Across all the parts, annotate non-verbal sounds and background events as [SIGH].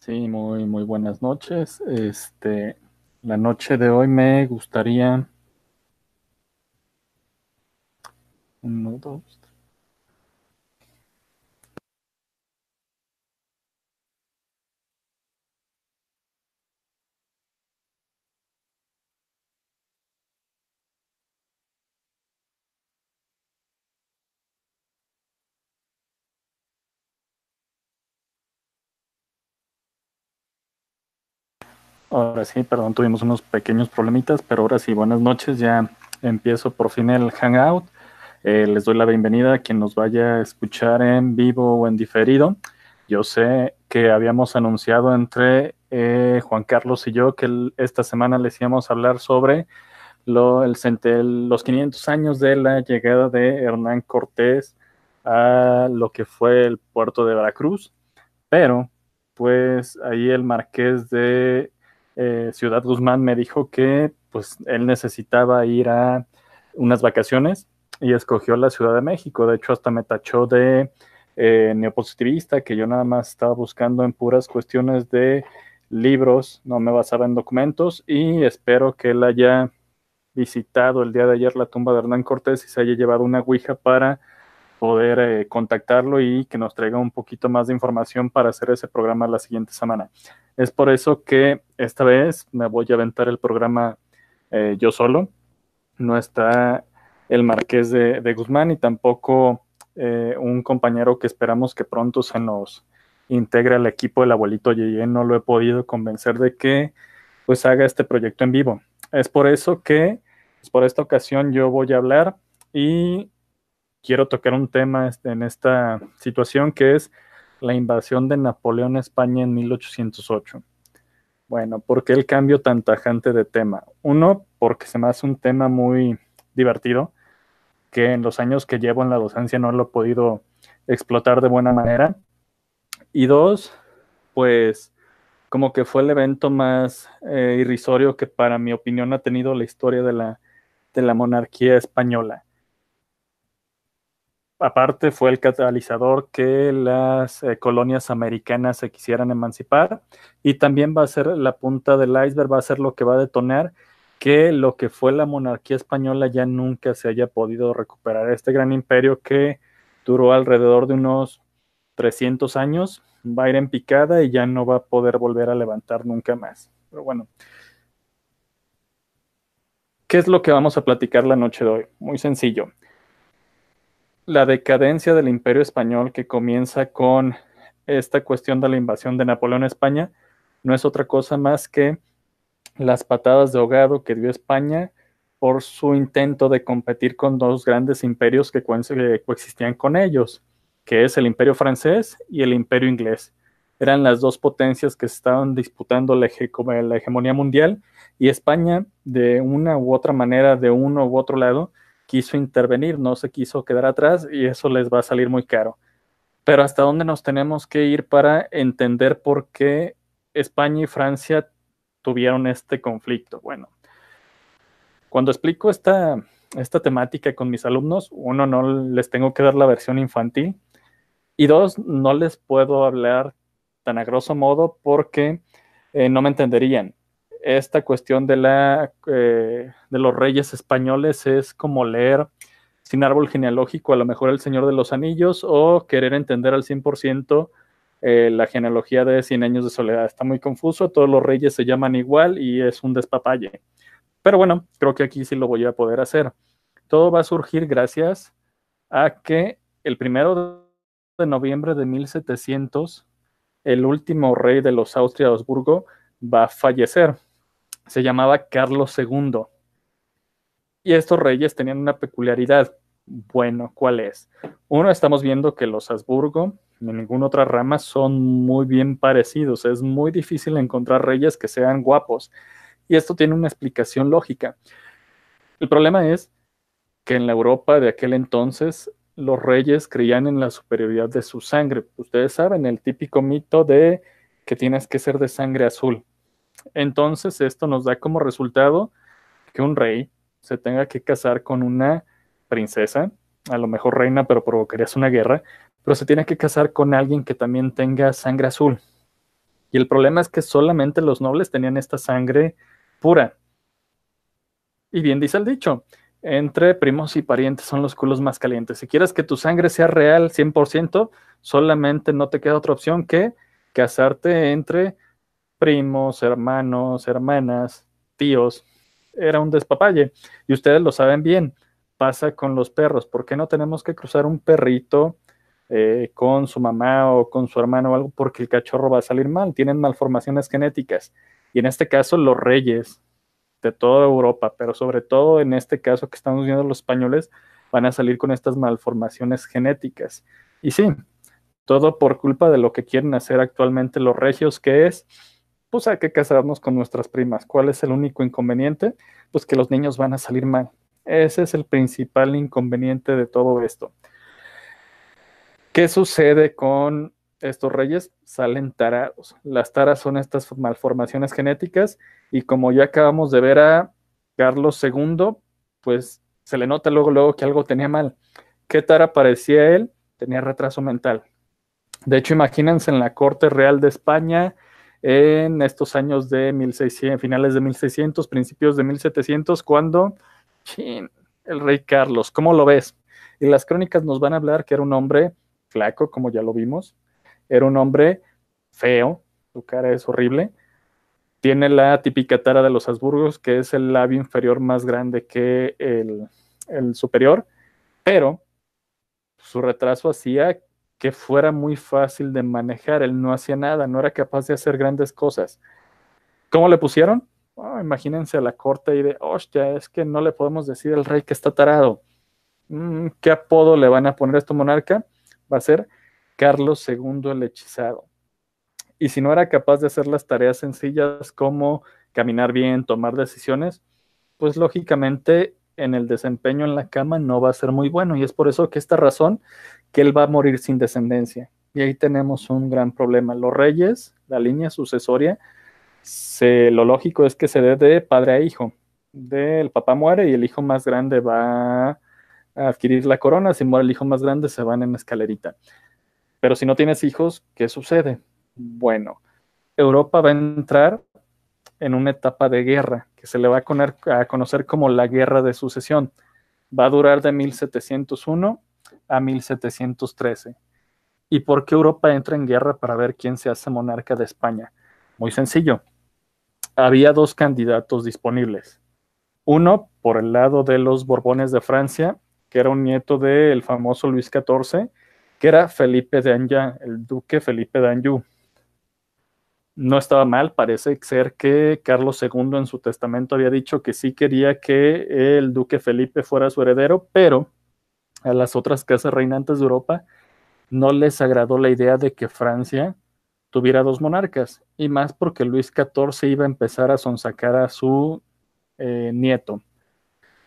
Sí, muy, muy buenas noches. Este, la noche de hoy me gustaría. Uno, dos, Ahora sí, perdón, tuvimos unos pequeños problemitas, pero ahora sí, buenas noches. Ya empiezo por fin el Hangout. Eh, les doy la bienvenida a quien nos vaya a escuchar en vivo o en diferido. Yo sé que habíamos anunciado entre eh, Juan Carlos y yo que esta semana les íbamos a hablar sobre el, centel, los 500 años de la llegada de Hernán Cortés a lo que fue el puerto de Veracruz, pero pues ahí el marqués de eh, Ciudad Guzmán me dijo que pues él necesitaba ir a unas vacaciones y escogió la Ciudad de México. De hecho, hasta me tachó de eh, neopositivista, que yo nada más estaba buscando en puras cuestiones de libros, no me basaba en documentos y espero que él haya visitado el día de ayer la tumba de Hernán Cortés y se haya llevado una Ouija para poder eh, contactarlo y que nos traiga un poquito más de información para hacer ese programa la siguiente semana. Es por eso que esta vez me voy a aventar el programa eh, yo solo. No está el Marqués de, Guzmán y tampoco eh, un compañero que esperamos que pronto se nos integre al equipo del abuelito Yeye. No lo he podido convencer de que pues haga este proyecto en vivo. Es por eso que pues, por esta ocasión yo voy a hablar y quiero tocar un tema este, en esta situación que es la invasión de Napoleón a España en 1808. Bueno, ¿por qué el cambio tan tajante de tema? Uno, porque se me hace un tema muy divertido, que en los años que llevo en la docencia no lo he podido explotar de buena manera. Y dos, pues como que fue el evento más eh, irrisorio que para mi opinión ha tenido la historia de la, de la monarquía española aparte fue el catalizador que las eh, colonias americanas se quisieran emancipar y también va a ser la punta del iceberg, va a ser lo que va a detonar que lo que fue la monarquía española ya nunca se haya podido recuperar. Este gran imperio que duró alrededor de unos 300 años va a ir en picada y ya no va a poder volver a levantar nunca más. Pero bueno, ¿qué es lo que vamos a platicar la noche de hoy? Muy sencillo la decadencia del imperio español que comienza con esta cuestión de la invasión de Napoleón a España no es otra cosa más que las patadas de ahogado que dio España por su intento de competir con dos grandes imperios que, coexistían con ellos, que es el imperio francés y el imperio inglés. Eran las dos potencias que estaban disputando la hegemonía mundial y España, de una u otra manera, de uno u otro lado, quiso intervenir, no se quiso quedar atrás y eso les va a salir muy caro. Pero hasta dónde nos tenemos que ir para entender por qué España y Francia tuvieron este conflicto. Bueno, cuando explico esta, esta temática con mis alumnos, uno, no les tengo que dar la versión infantil y dos, no les puedo hablar tan a grosso modo porque eh, no me entenderían esta cuestión de, la, eh, de los reyes españoles es como leer sin árbol genealógico a lo mejor El Señor de los Anillos o querer entender al 100% eh, la genealogía de 100 años de soledad. Está muy confuso, todos los reyes se llaman igual y es un despapalle. Pero bueno, creo que aquí sí lo voy a poder hacer. Todo va a surgir gracias a que el primero de noviembre de 1700, el último rey de los austria va a fallecer se llamaba Carlos II. Y estos reyes tenían una peculiaridad. Bueno, ¿cuál es? Uno, estamos viendo que los Habsburgo, ni ninguna otra rama, son muy bien parecidos. Es muy difícil encontrar reyes que sean guapos. Y esto tiene una explicación lógica. El problema es que en la Europa de aquel entonces los reyes creían en la superioridad de su sangre. Ustedes saben el típico mito de que tienes que ser de sangre azul. Entonces esto nos da como resultado que un rey se tenga que casar con una princesa, a lo mejor reina, pero provocarías una guerra, pero se tiene que casar con alguien que también tenga sangre azul. Y el problema es que solamente los nobles tenían esta sangre pura. Y bien dice el dicho, entre primos y parientes son los culos más calientes. Si quieres que tu sangre sea real 100%, solamente no te queda otra opción que casarte entre primos, hermanos, hermanas, tíos. Era un despapalle. Y ustedes lo saben bien. Pasa con los perros. ¿Por qué no tenemos que cruzar un perrito eh, con su mamá o con su hermano o algo? Porque el cachorro va a salir mal. Tienen malformaciones genéticas. Y en este caso, los reyes de toda Europa, pero sobre todo en este caso que estamos viendo los españoles, van a salir con estas malformaciones genéticas. Y sí, todo por culpa de lo que quieren hacer actualmente los regios, que es pues hay que casarnos con nuestras primas. ¿Cuál es el único inconveniente? Pues que los niños van a salir mal. Ese es el principal inconveniente de todo esto. ¿Qué sucede con estos reyes? Salen tarados. Las taras son estas malformaciones genéticas y como ya acabamos de ver a Carlos II, pues se le nota luego, luego que algo tenía mal. ¿Qué tara parecía él? Tenía retraso mental. De hecho, imagínense en la corte real de España, en estos años de 1600, finales de 1600, principios de 1700, cuando el rey Carlos, ¿cómo lo ves? Y las crónicas nos van a hablar que era un hombre flaco, como ya lo vimos, era un hombre feo, su cara es horrible, tiene la típica tara de los Habsburgos, que es el labio inferior más grande que el, el superior, pero su retraso hacía que fuera muy fácil de manejar. Él no hacía nada, no era capaz de hacer grandes cosas. ¿Cómo le pusieron? Oh, imagínense a la corte y de, hostia, es que no le podemos decir al rey que está tarado. Mm, ¿Qué apodo le van a poner a este monarca? Va a ser Carlos II el hechizado. Y si no era capaz de hacer las tareas sencillas como caminar bien, tomar decisiones, pues lógicamente en el desempeño en la cama no va a ser muy bueno y es por eso que esta razón que él va a morir sin descendencia. Y ahí tenemos un gran problema. Los reyes, la línea sucesoria, lo lógico es que se dé de padre a hijo. Del papá muere y el hijo más grande va a adquirir la corona. Si muere el hijo más grande, se van en escalerita. Pero si no tienes hijos, ¿qué sucede? Bueno, Europa va a entrar en una etapa de guerra que se le va a, conocer como la Guerra de Sucesión. Va a durar de 1701 a 1713. ¿Y por qué Europa entra en guerra para ver quién se hace monarca de España? Muy sencillo. Había dos candidatos disponibles. Uno por el lado de los Borbones de Francia, que era un nieto del famoso Luis XIV, que era Felipe de Anjou el duque Felipe de Anjou no estaba mal. Parece ser que Carlos II en su testamento había dicho que sí quería que el duque Felipe fuera su heredero, pero a las otras casas reinantes de Europa no les agradó la idea de que Francia tuviera dos monarcas, y más porque Luis XIV iba a empezar a sonsacar a su eh, nieto.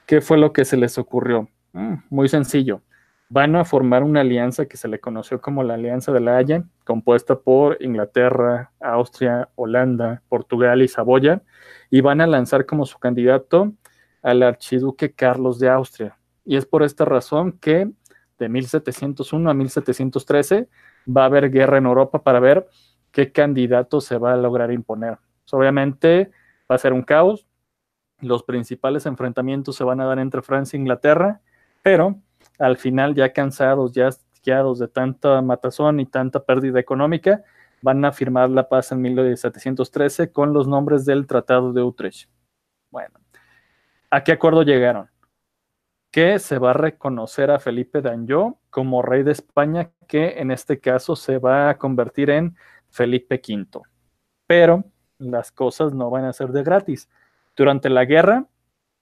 ¿Qué fue lo que se les ocurrió? Mm, muy sencillo van a formar una alianza que se le conoció como la Alianza de la Haya, compuesta por Inglaterra, Austria, Holanda, Portugal y Saboya, y van a lanzar como su candidato al archiduque Carlos de Austria. Y es por esta razón que de 1701 a 1713 va a haber guerra en Europa para ver qué candidato se va a lograr imponer. Obviamente va a ser un caos, los principales enfrentamientos se van a dar entre Francia e Inglaterra, pero al final ya cansados, ya de tanta matazón y tanta pérdida económica, van a firmar la paz en 1713 con los nombres del Tratado de Utrecht. Bueno, ¿a qué acuerdo llegaron? Que se va a reconocer a Felipe Anjou como rey de España, que en este caso se va a convertir en Felipe V. Pero las cosas no van a ser de gratis. Durante la guerra,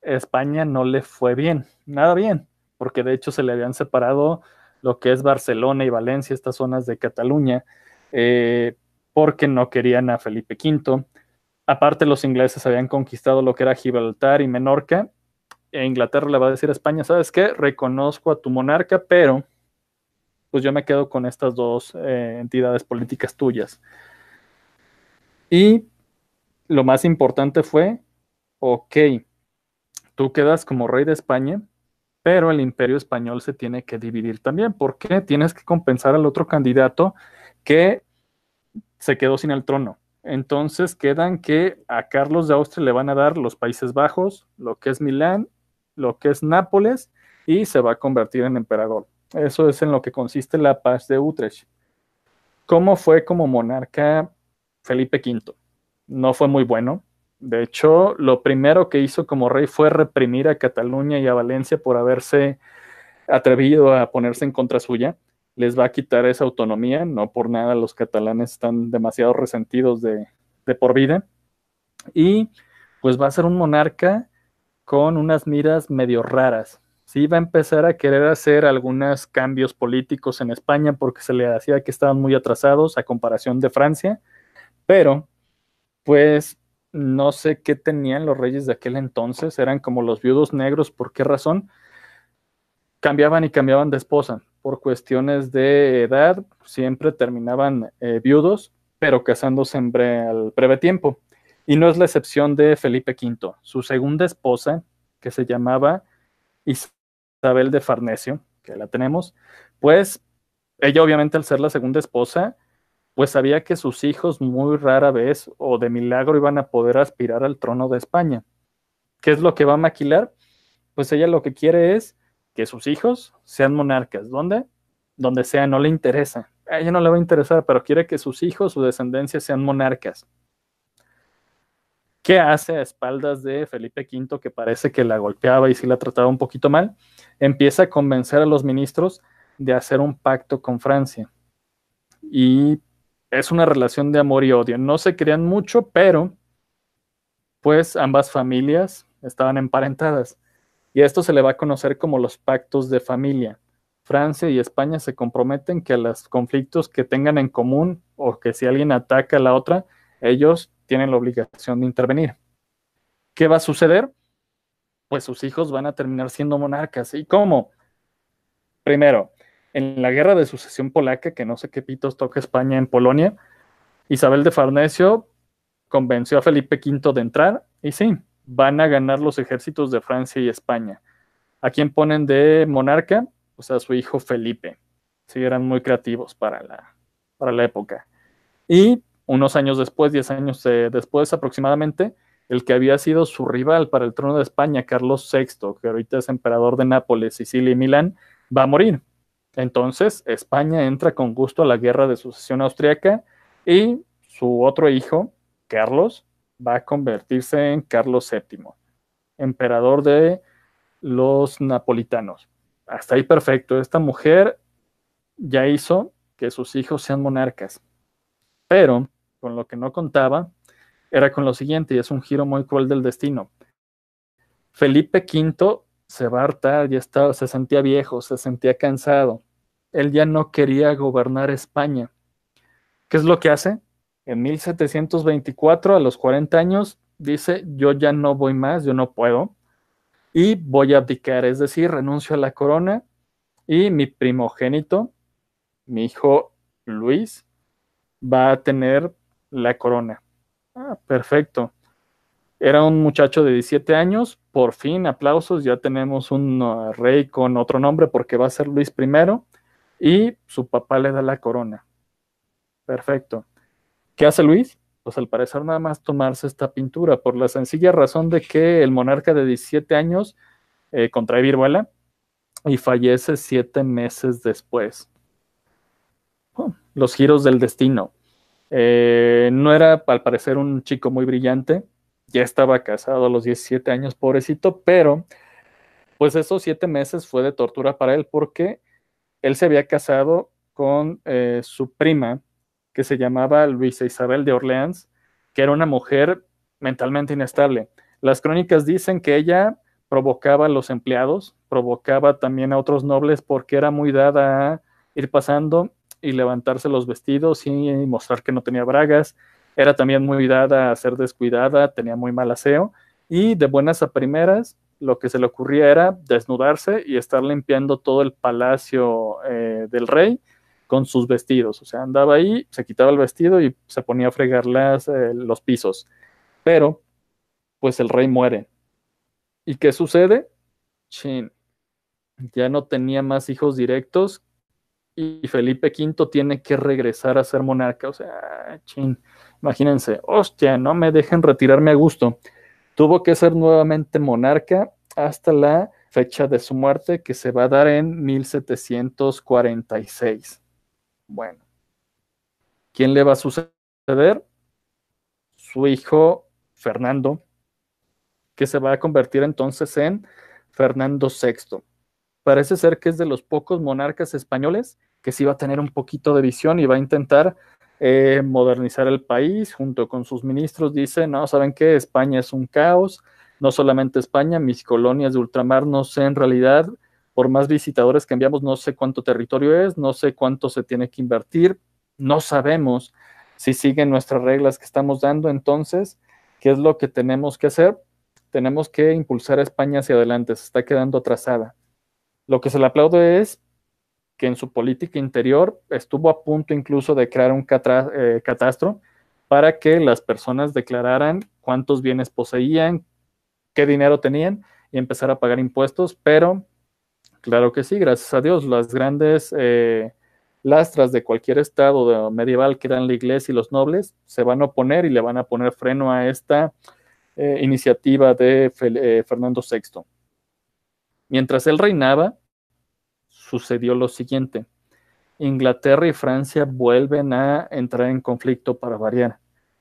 España no le fue bien, nada bien porque de hecho se le habían separado lo que es Barcelona y Valencia, estas zonas de Cataluña, eh, porque no querían a Felipe V. Aparte, los ingleses habían conquistado lo que era Gibraltar y Menorca, e Inglaterra le va a decir a España, ¿sabes qué? Reconozco a tu monarca, pero pues yo me quedo con estas dos eh, entidades políticas tuyas. Y lo más importante fue, ok, tú quedas como rey de España, pero el imperio español se tiene que dividir también, porque tienes que compensar al otro candidato que se quedó sin el trono. Entonces quedan que a Carlos de Austria le van a dar los Países Bajos, lo que es Milán, lo que es Nápoles, y se va a convertir en emperador. Eso es en lo que consiste la paz de Utrecht. ¿Cómo fue como monarca Felipe V? No fue muy bueno, de hecho, lo primero que hizo como rey fue reprimir a Cataluña y a Valencia por haberse atrevido a ponerse en contra suya. Les va a quitar esa autonomía, no por nada los catalanes están demasiado resentidos de, por vida. Y pues va a ser un monarca con unas miras medio raras. Sí va a empezar a querer hacer algunos cambios políticos en España porque se le hacía que estaban muy atrasados a comparación de Francia, pero pues no sé qué tenían los reyes de aquel entonces, eran como los viudos negros, ¿por qué razón? Cambiaban y cambiaban de esposa. Por cuestiones de edad, siempre terminaban eh, viudos, pero casándose siempre al breve tiempo. Y no es la excepción de Felipe V. Su segunda esposa, que se llamaba Isabel de Farnesio, que la tenemos, pues ella obviamente al ser la segunda esposa, pues sabía que sus hijos muy rara vez o de milagro iban a poder aspirar al trono de España. ¿Qué es lo que va a maquilar? Pues ella lo que quiere es que sus hijos sean monarcas. ¿Dónde? Donde sea, no le interesa. A ella no le va a interesar, pero quiere que sus hijos, su descendencia sean monarcas. ¿Qué hace a espaldas de Felipe V, que parece que la golpeaba y sí la trataba un poquito mal? Empieza a convencer a los ministros de hacer un pacto con Francia. Y es una relación de amor y odio. No se querían mucho, pero pues ambas familias estaban emparentadas. Y esto se le va a conocer como los pactos de familia. Francia y España se comprometen que a los conflictos que tengan en común o que si alguien ataca a la otra, ellos tienen la obligación de intervenir. ¿Qué va a suceder? Pues sus hijos van a terminar siendo monarcas. ¿Y cómo? Primero, en la guerra de sucesión polaca, que no sé qué pitos toca España en Polonia, Isabel de Farnesio convenció a Felipe V de entrar y sí, van a ganar los ejércitos de Francia y España. ¿A quién ponen de monarca? Pues a su hijo Felipe. Sí, eran muy creativos para la, época. Y unos años después, diez años eh, después aproximadamente, el que había sido su rival para el trono de España, Carlos VI, que ahorita es emperador de Nápoles, Sicilia y Milán, va a morir. Entonces, España entra con gusto a la guerra de sucesión austriaca y su otro hijo, Carlos, va a convertirse en Carlos VII, emperador de los napolitanos. Hasta ahí perfecto. Esta mujer ya hizo que sus hijos sean monarcas. Pero con lo que no contaba era con lo siguiente, y es un giro muy cruel del destino. Felipe V se va ya estaba, se sentía viejo, se sentía cansado. Él ya no quería gobernar España. ¿Qué es lo que hace? En 1724, a los 40 años, dice, yo ya no voy más, yo no puedo, y voy a abdicar, es decir, renuncio a la corona y mi primogénito, mi hijo Luis, va a tener la corona. Ah, perfecto. Era un muchacho de 17 años, por fin, aplausos, ya tenemos un uh, rey con otro nombre porque va a ser Luis I y su papá le da la corona. Perfecto. ¿Qué hace Luis? Pues al parecer nada más tomarse esta pintura por la sencilla razón de que el monarca de 17 años eh, contrae viruela y fallece siete meses después. Oh, los giros del destino. Eh, no era, al parecer, un chico muy brillante, ya estaba casado a los 17 años, pobrecito, pero pues esos siete meses fue de tortura para él porque él se había casado con eh, su prima que se llamaba Luisa Isabel de Orleans, que era una mujer mentalmente inestable. Las crónicas dicen que ella provocaba a los empleados, provocaba también a otros nobles porque era muy dada a ir pasando y levantarse los vestidos y mostrar que no tenía bragas era también muy dada a ser descuidada, tenía muy mal aseo y de buenas a primeras lo que se le ocurría era desnudarse y estar limpiando todo el palacio eh, del rey con sus vestidos. O sea, andaba ahí, se quitaba el vestido y se ponía a fregar las, eh, los pisos. Pero, pues el rey muere. ¿Y qué sucede? Chin. Ya no tenía más hijos directos y Felipe V tiene que regresar a ser monarca. O sea, chin Imagínense, hostia, no me dejen retirarme a gusto. Tuvo que ser nuevamente monarca hasta la fecha de su muerte que se va a dar en 1746. Bueno, ¿quién le va a suceder? Su hijo Fernando, que se va a convertir entonces en Fernando VI. Parece ser que es de los pocos monarcas españoles que sí va a tener un poquito de visión y va a intentar eh, modernizar el país junto con sus ministros, dice, no, ¿saben que España es un caos, no solamente España, mis colonias de ultramar, no sé en realidad, por más visitadores que enviamos, no sé cuánto territorio es, no sé cuánto se tiene que invertir, no sabemos si siguen nuestras reglas que estamos dando, entonces, ¿qué es lo que tenemos que hacer? Tenemos que impulsar a España hacia adelante, se está quedando atrasada. Lo que se le aplaude es que en su política interior estuvo a punto incluso de crear un eh, catastro para que las personas declararan cuántos bienes poseían, qué dinero tenían y empezar a pagar impuestos, pero claro que sí, gracias a Dios, las grandes eh, lastras de cualquier estado medieval que eran la iglesia y los nobles se van a oponer y le van a poner freno a esta eh, iniciativa de Fernando VI. Mientras él reinaba, sucedió lo siguiente. Inglaterra y Francia vuelven a entrar en conflicto para variar.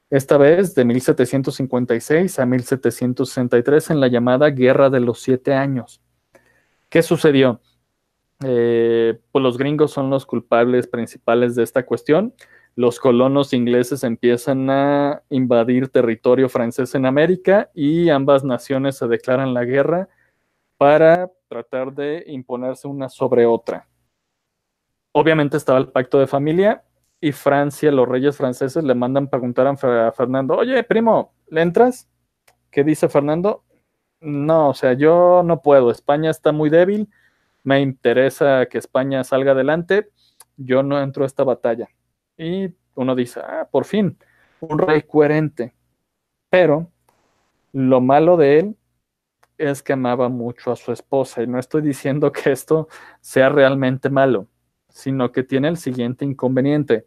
Esta vez de 1756 a 1763 en la llamada Guerra de los Siete Años. ¿Qué sucedió? Eh, pues los gringos son los culpables principales de esta cuestión. Los colonos ingleses empiezan a invadir territorio francés en América y ambas naciones se declaran la guerra para tratar de imponerse una sobre otra. Obviamente estaba el pacto de familia y Francia, los reyes franceses le mandan preguntar a Fernando, oye, primo, ¿le entras? ¿Qué dice Fernando? No, o sea, yo no puedo, España está muy débil, me interesa que España salga adelante, yo no entro a esta batalla. Y uno dice, ah, por fin, un rey coherente. Pero lo malo de él es que amaba mucho a su esposa. Y no estoy diciendo que esto sea realmente malo, sino que tiene el siguiente inconveniente.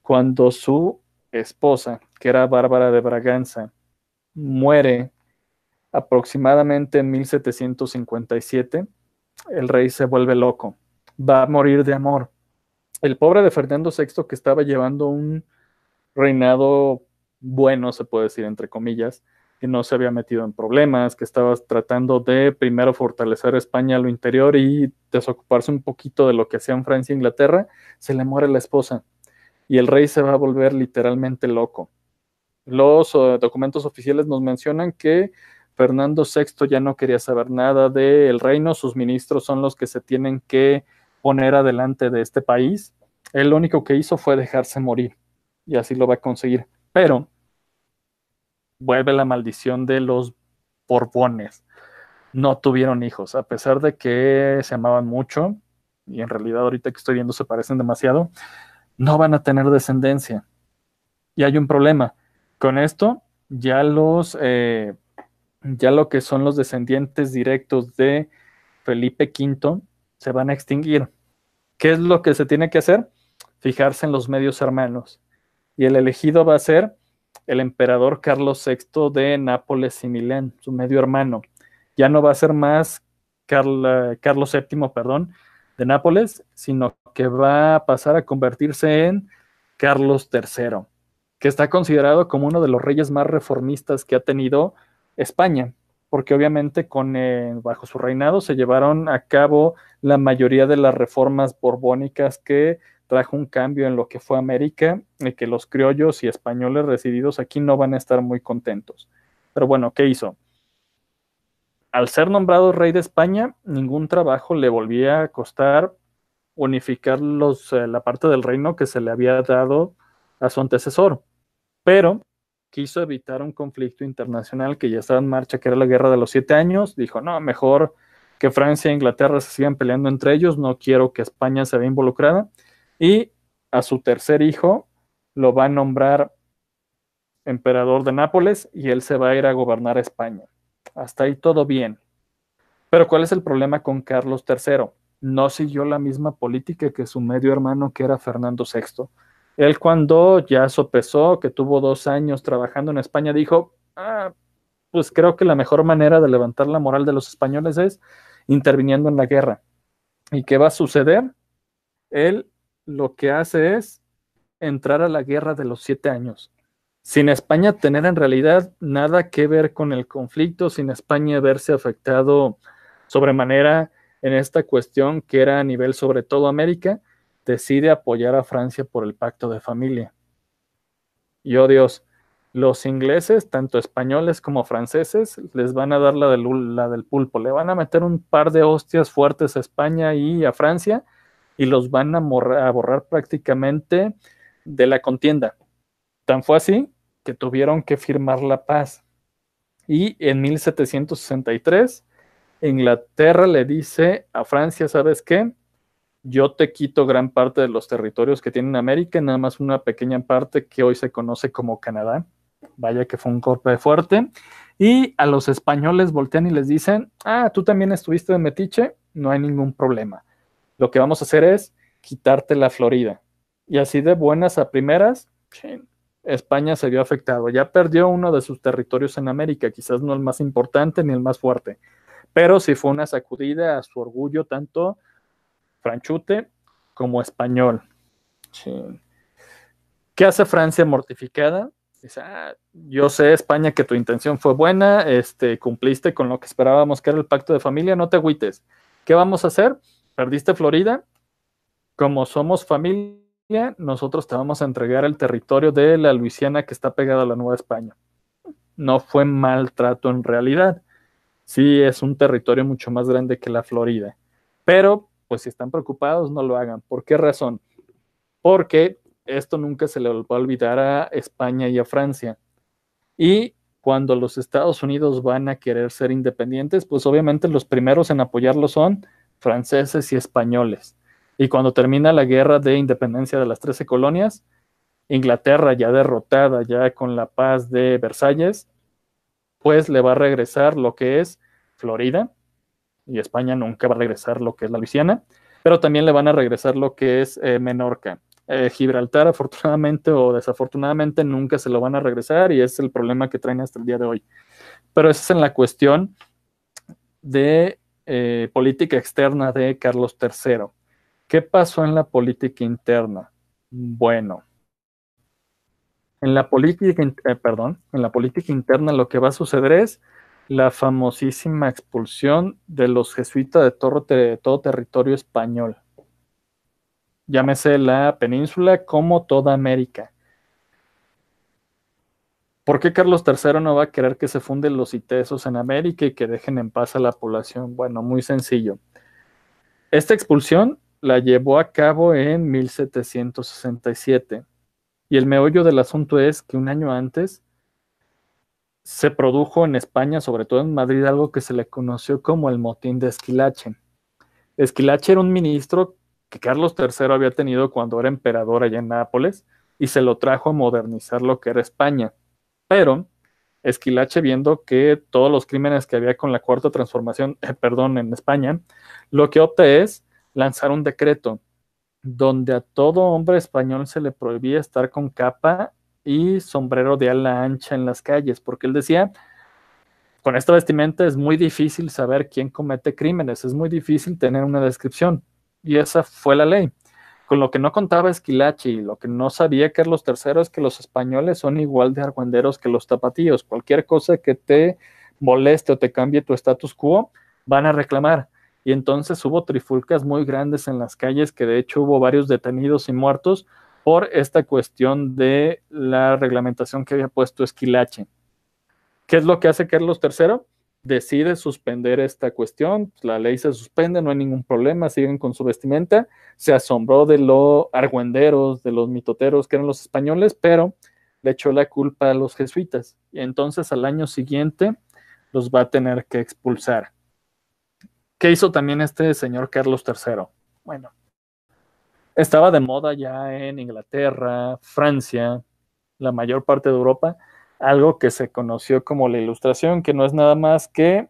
Cuando su esposa, que era Bárbara de Braganza, muere aproximadamente en 1757, el rey se vuelve loco, va a morir de amor. El pobre de Fernando VI, que estaba llevando un reinado bueno, se puede decir entre comillas, que no se había metido en problemas, que estaba tratando de primero fortalecer España a lo interior y desocuparse un poquito de lo que hacían Francia e Inglaterra, se le muere la esposa y el rey se va a volver literalmente loco. Los eh, documentos oficiales nos mencionan que Fernando VI ya no quería saber nada del reino, sus ministros son los que se tienen que poner adelante de este país. Él único que hizo fue dejarse morir y así lo va a conseguir. Pero vuelve la maldición de los Borbones. No tuvieron hijos, a pesar de que se amaban mucho, y en realidad ahorita que estoy viendo se parecen demasiado, no van a tener descendencia. Y hay un problema. Con esto, ya los, eh, ya lo que son los descendientes directos de Felipe V se van a extinguir. ¿Qué es lo que se tiene que hacer? Fijarse en los medios hermanos. Y el elegido va a ser el emperador Carlos VI de Nápoles y Milán, su medio hermano. Ya no va a ser más Carlos VII, perdón, de Nápoles, sino que va a pasar a convertirse en Carlos III, que está considerado como uno de los reyes más reformistas que ha tenido España, porque obviamente con, eh, bajo su reinado se llevaron a cabo la mayoría de las reformas borbónicas que trajo un cambio en lo que fue América, y que los criollos y españoles resididos aquí no van a estar muy contentos. Pero bueno, ¿qué hizo? Al ser nombrado rey de España, ningún trabajo le volvía a costar unificar eh, la parte del reino que se le había dado a su antecesor. Pero quiso evitar un conflicto internacional que ya estaba en marcha, que era la guerra de los siete años. Dijo, no, mejor que Francia e Inglaterra se sigan peleando entre ellos, no quiero que España se vea involucrada. Y a su tercer hijo lo va a nombrar emperador de Nápoles y él se va a ir a gobernar a España. Hasta ahí todo bien. Pero ¿cuál es el problema con Carlos III? No siguió la misma política que su medio hermano que era Fernando VI. Él cuando ya sopesó que tuvo dos años trabajando en España dijo, ah, pues creo que la mejor manera de levantar la moral de los españoles es interviniendo en la guerra. ¿Y qué va a suceder? Él lo que hace es entrar a la guerra de los siete años, sin España tener en realidad nada que ver con el conflicto, sin España verse afectado sobremanera en esta cuestión que era a nivel sobre todo América, decide apoyar a Francia por el pacto de familia. Y oh Dios, los ingleses, tanto españoles como franceses, les van a dar la la del pulpo, le van a meter un par de hostias fuertes a España y a Francia, y los van a, borrar prácticamente de la contienda. Tan fue así que tuvieron que firmar la paz. Y en 1763, Inglaterra le dice a Francia, ¿sabes qué? Yo te quito gran parte de los territorios que tienen América, nada más una pequeña parte que hoy se conoce como Canadá. Vaya que fue un golpe fuerte. Y a los españoles voltean y les dicen, ah, tú también estuviste de Metiche, no hay ningún problema lo que vamos a hacer es quitarte la Florida. Y así de buenas a primeras, España se vio afectado. Ya perdió uno de sus territorios en América, quizás no el más importante ni el más fuerte, pero sí fue una sacudida a su orgullo tanto franchute como español. ¿Qué hace Francia mortificada? Ah, yo sé, España, que tu intención fue buena, este, cumpliste con lo que esperábamos que era el pacto de familia, no te agüites. ¿Qué vamos a hacer? perdiste Florida, como somos familia, nosotros te vamos a entregar el territorio de la Luisiana que está pegada a la Nueva España. No fue maltrato en realidad. Sí, es un territorio mucho más grande que la Florida. Pero, pues si están preocupados, no lo hagan. ¿Por qué razón? Porque esto nunca se le va a olvidar a España y a Francia. Y cuando los Estados Unidos van a querer ser independientes, pues obviamente los primeros en apoyarlo son franceses y españoles. Y cuando termina la guerra de independencia de las trece colonias, Inglaterra ya derrotada, ya con la paz de Versalles, pues le va a regresar lo que es Florida, y España nunca va a regresar lo que es la Luisiana, pero también le van a regresar lo que es eh, Menorca. Eh, Gibraltar, afortunadamente o desafortunadamente, nunca se lo van a regresar y es el problema que traen hasta el día de hoy. Pero esa es en la cuestión de eh, política externa de Carlos III. ¿Qué pasó en la política interna? Bueno, en la política, eh, perdón, en la política interna lo que va a suceder es la famosísima expulsión de los jesuitas de todo territorio español. Llámese la península como toda América. ¿Por qué Carlos III no va a querer que se funden los itesos en América y que dejen en paz a la población? Bueno, muy sencillo. Esta expulsión la llevó a cabo en 1767. Y el meollo del asunto es que un año antes se produjo en España, sobre todo en Madrid, algo que se le conoció como el motín de Esquilache. Esquilache era un ministro que Carlos III había tenido cuando era emperador allá en Nápoles y se lo trajo a modernizar lo que era España pero Esquilache viendo que todos los crímenes que había con la cuarta transformación, eh, perdón, en España, lo que opta es lanzar un decreto donde a todo hombre español se le prohibía estar con capa y sombrero de ala ancha en las calles, porque él decía, con esta vestimenta es muy difícil saber quién comete crímenes, es muy difícil tener una descripción, y esa fue la ley. Con lo que no contaba Esquilache y lo que no sabía Carlos III es que los españoles son igual de argüenderos que los tapatíos. Cualquier cosa que te moleste o te cambie tu status quo, van a reclamar. Y entonces hubo trifulcas muy grandes en las calles, que de hecho hubo varios detenidos y muertos por esta cuestión de la reglamentación que había puesto Esquilache. ¿Qué es lo que hace Carlos III? decide suspender esta cuestión, pues, la ley se suspende, no hay ningún problema, siguen con su vestimenta, se asombró de los argüenderos, de los mitoteros que eran los españoles, pero le echó la culpa a los jesuitas. Y entonces al año siguiente los va a tener que expulsar. ¿Qué hizo también este señor Carlos III? Bueno, estaba de moda ya en Inglaterra, Francia, la mayor parte de Europa, algo que se conoció como la ilustración, que no es nada más que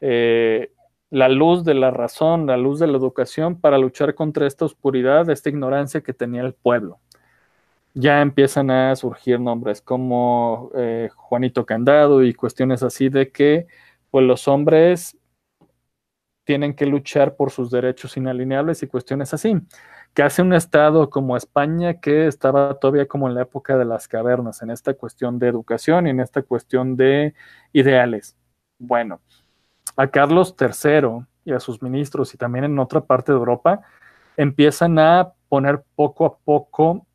eh, la luz de la razón, la luz de la educación para luchar contra esta oscuridad, esta ignorancia que tenía el pueblo. Ya empiezan a surgir nombres como eh, Juanito Candado y cuestiones así de que pues los hombres tienen que luchar por sus derechos inalineables y cuestiones así hace un estado como España que estaba todavía como en la época de las cavernas, en esta cuestión de educación y en esta cuestión de ideales. Bueno, a Carlos III y a sus ministros y también en otra parte de Europa empiezan a poner poco a poco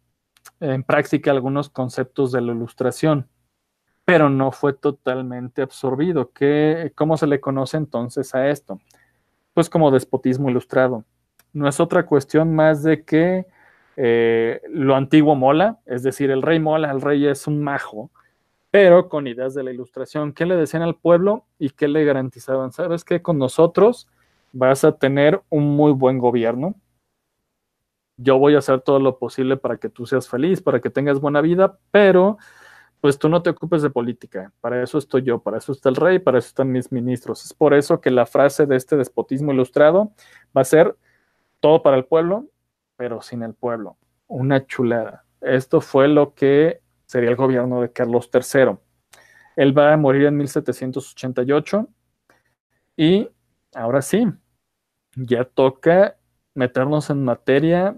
en práctica algunos conceptos de la ilustración, pero no fue totalmente absorbido. ¿Cómo se le conoce entonces a esto? Pues como despotismo ilustrado no es otra cuestión más de que eh, lo antiguo mola, es decir, el rey mola, el rey es un majo, pero con ideas de la ilustración. ¿Qué le decían al pueblo y qué le garantizaban? Sabes que con nosotros vas a tener un muy buen gobierno. Yo voy a hacer todo lo posible para que tú seas feliz, para que tengas buena vida, pero pues tú no te ocupes de política. Para eso estoy yo, para eso está el rey, para eso están mis ministros. Es por eso que la frase de este despotismo ilustrado va a ser todo para el pueblo, pero sin el pueblo. Una chulada. Esto fue lo que sería el gobierno de Carlos III. Él va a morir en 1788 y ahora sí, ya toca meternos en materia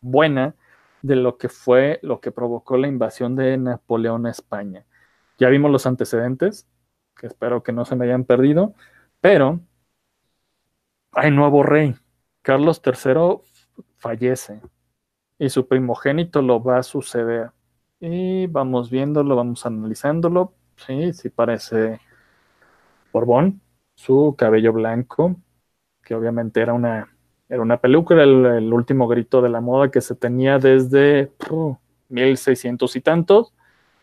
buena de lo que fue lo que provocó la invasión de Napoleón a España. Ya vimos los antecedentes, que espero que no se me hayan perdido, pero hay nuevo rey, Carlos III fallece y su primogénito lo va a suceder. Y vamos viéndolo, vamos analizándolo. Sí, sí parece Borbón, su cabello blanco, que obviamente era una, era una peluca, el, último grito de la moda que se tenía desde 1600 uh, y tantos,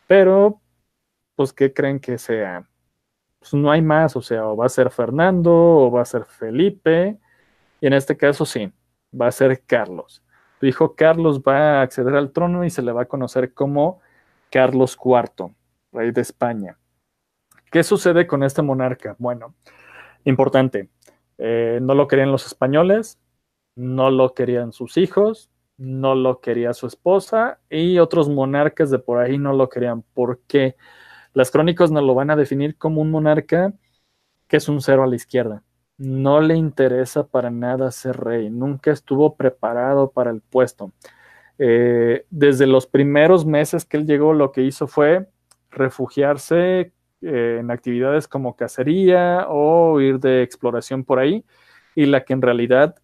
pero pues ¿qué creen que sea? Pues no hay más, o sea, o va a ser Fernando, o va a ser Felipe, y en este caso sí, va a ser Carlos. Dijo hijo Carlos va a acceder al trono y se le va a conocer como Carlos IV, rey de España. ¿Qué sucede con este monarca? Bueno, importante, eh, no lo querían los españoles, no lo querían sus hijos, no lo quería su esposa y otros monarcas de por ahí no lo querían. ¿Por qué? Las crónicas nos lo van a definir como un monarca que es un cero a la izquierda. No le interesa para nada ser rey, nunca estuvo preparado para el puesto. Eh, desde los primeros meses que él llegó, lo que hizo fue refugiarse eh, en actividades como cacería o ir de exploración por ahí, y la que en realidad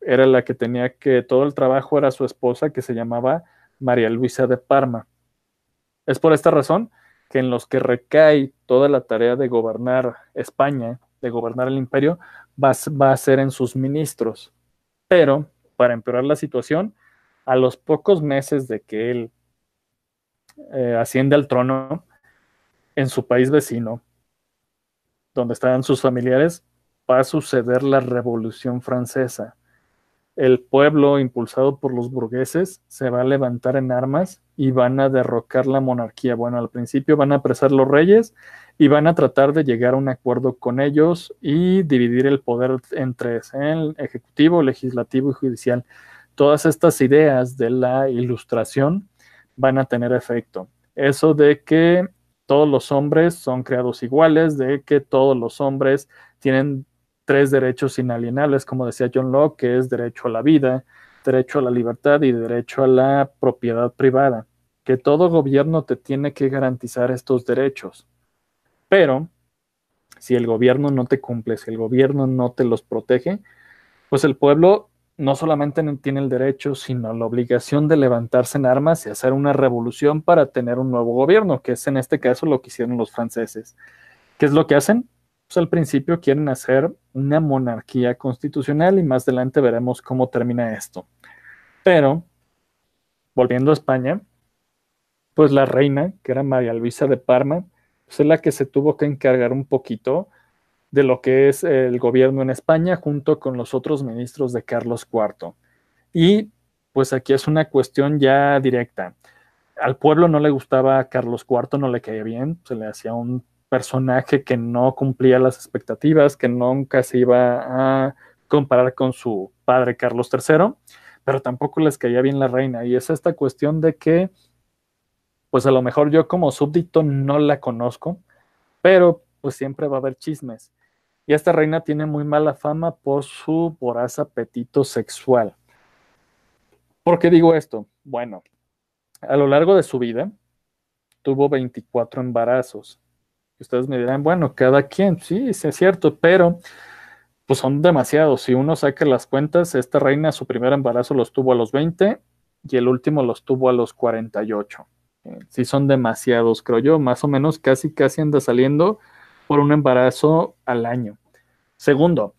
era la que tenía que todo el trabajo era su esposa, que se llamaba María Luisa de Parma. Es por esta razón que en los que recae toda la tarea de gobernar España de gobernar el imperio va, a ser en sus ministros. Pero, para empeorar la situación, a los pocos meses de que él eh, asciende al trono, en su país vecino, donde estaban sus familiares, va a suceder la Revolución Francesa el pueblo, impulsado por los burgueses, se va a levantar en armas y van a derrocar la monarquía. Bueno, al principio van a apresar los reyes y van a tratar de llegar a un acuerdo con ellos y dividir el poder entre el ejecutivo, legislativo y judicial. Todas estas ideas de la ilustración van a tener efecto. Eso de que todos los hombres son creados iguales, de que todos los hombres tienen tres derechos inalienables, como decía John Locke, que es derecho a la vida, derecho a la libertad y derecho a la propiedad privada, que todo gobierno te tiene que garantizar estos derechos. Pero si el gobierno no te cumple, si el gobierno no te los protege, pues el pueblo no solamente tiene el derecho, sino la obligación de levantarse en armas y hacer una revolución para tener un nuevo gobierno, que es en este caso lo que hicieron los franceses. ¿Qué es lo que hacen? pues al principio quieren hacer una monarquía constitucional y más adelante veremos cómo termina esto. Pero, volviendo a España, pues la reina, que era María Luisa de Parma, pues es la que se tuvo que encargar un poquito de lo que es el gobierno en España junto con los otros ministros de Carlos IV. Y pues aquí es una cuestión ya directa. Al pueblo no le gustaba Carlos IV, no le caía bien, se le hacía un personaje que no cumplía las expectativas, que nunca se iba a comparar con su padre Carlos III, pero tampoco les caía bien la reina. Y es esta cuestión de que, pues a lo mejor yo como súbdito no la conozco, pero pues siempre va a haber chismes. Y esta reina tiene muy mala fama por su voraz apetito sexual. ¿Por qué digo esto? Bueno, a lo largo de su vida tuvo 24 embarazos ustedes me dirán, bueno, cada quien, sí, sí es cierto, pero pues son demasiados. Si uno saca las cuentas, esta reina su primer embarazo los tuvo a los 20 y el último los tuvo a los 48. Eh, sí son demasiados, creo yo, más o menos casi casi anda saliendo por un embarazo al año. Segundo,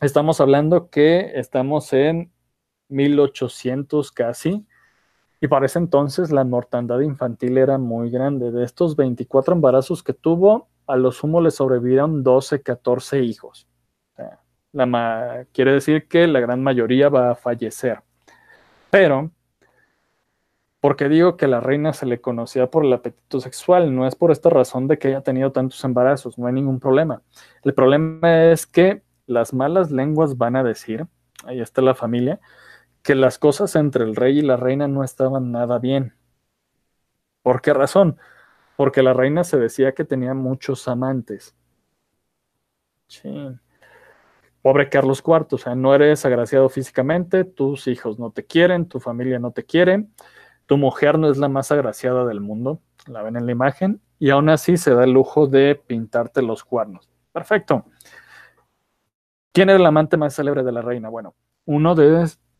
estamos hablando que estamos en 1800 casi, y para ese entonces la mortandad infantil era muy grande. De estos 24 embarazos que tuvo, a lo sumo le sobrevivieron 12, 14 hijos. La quiere decir que la gran mayoría va a fallecer. Pero, porque digo que la reina se le conocía por el apetito sexual, no es por esta razón de que haya tenido tantos embarazos, no hay ningún problema. El problema es que las malas lenguas van a decir, ahí está la familia, que las cosas entre el rey y la reina no estaban nada bien. ¿Por qué razón? Porque la reina se decía que tenía muchos amantes. Sí. Pobre Carlos IV, o sea, no eres agraciado físicamente, tus hijos no te quieren, tu familia no te quiere, tu mujer no es la más agraciada del mundo, la ven en la imagen, y aún así se da el lujo de pintarte los cuernos. Perfecto. ¿Quién era el amante más célebre de la reina? Bueno, uno de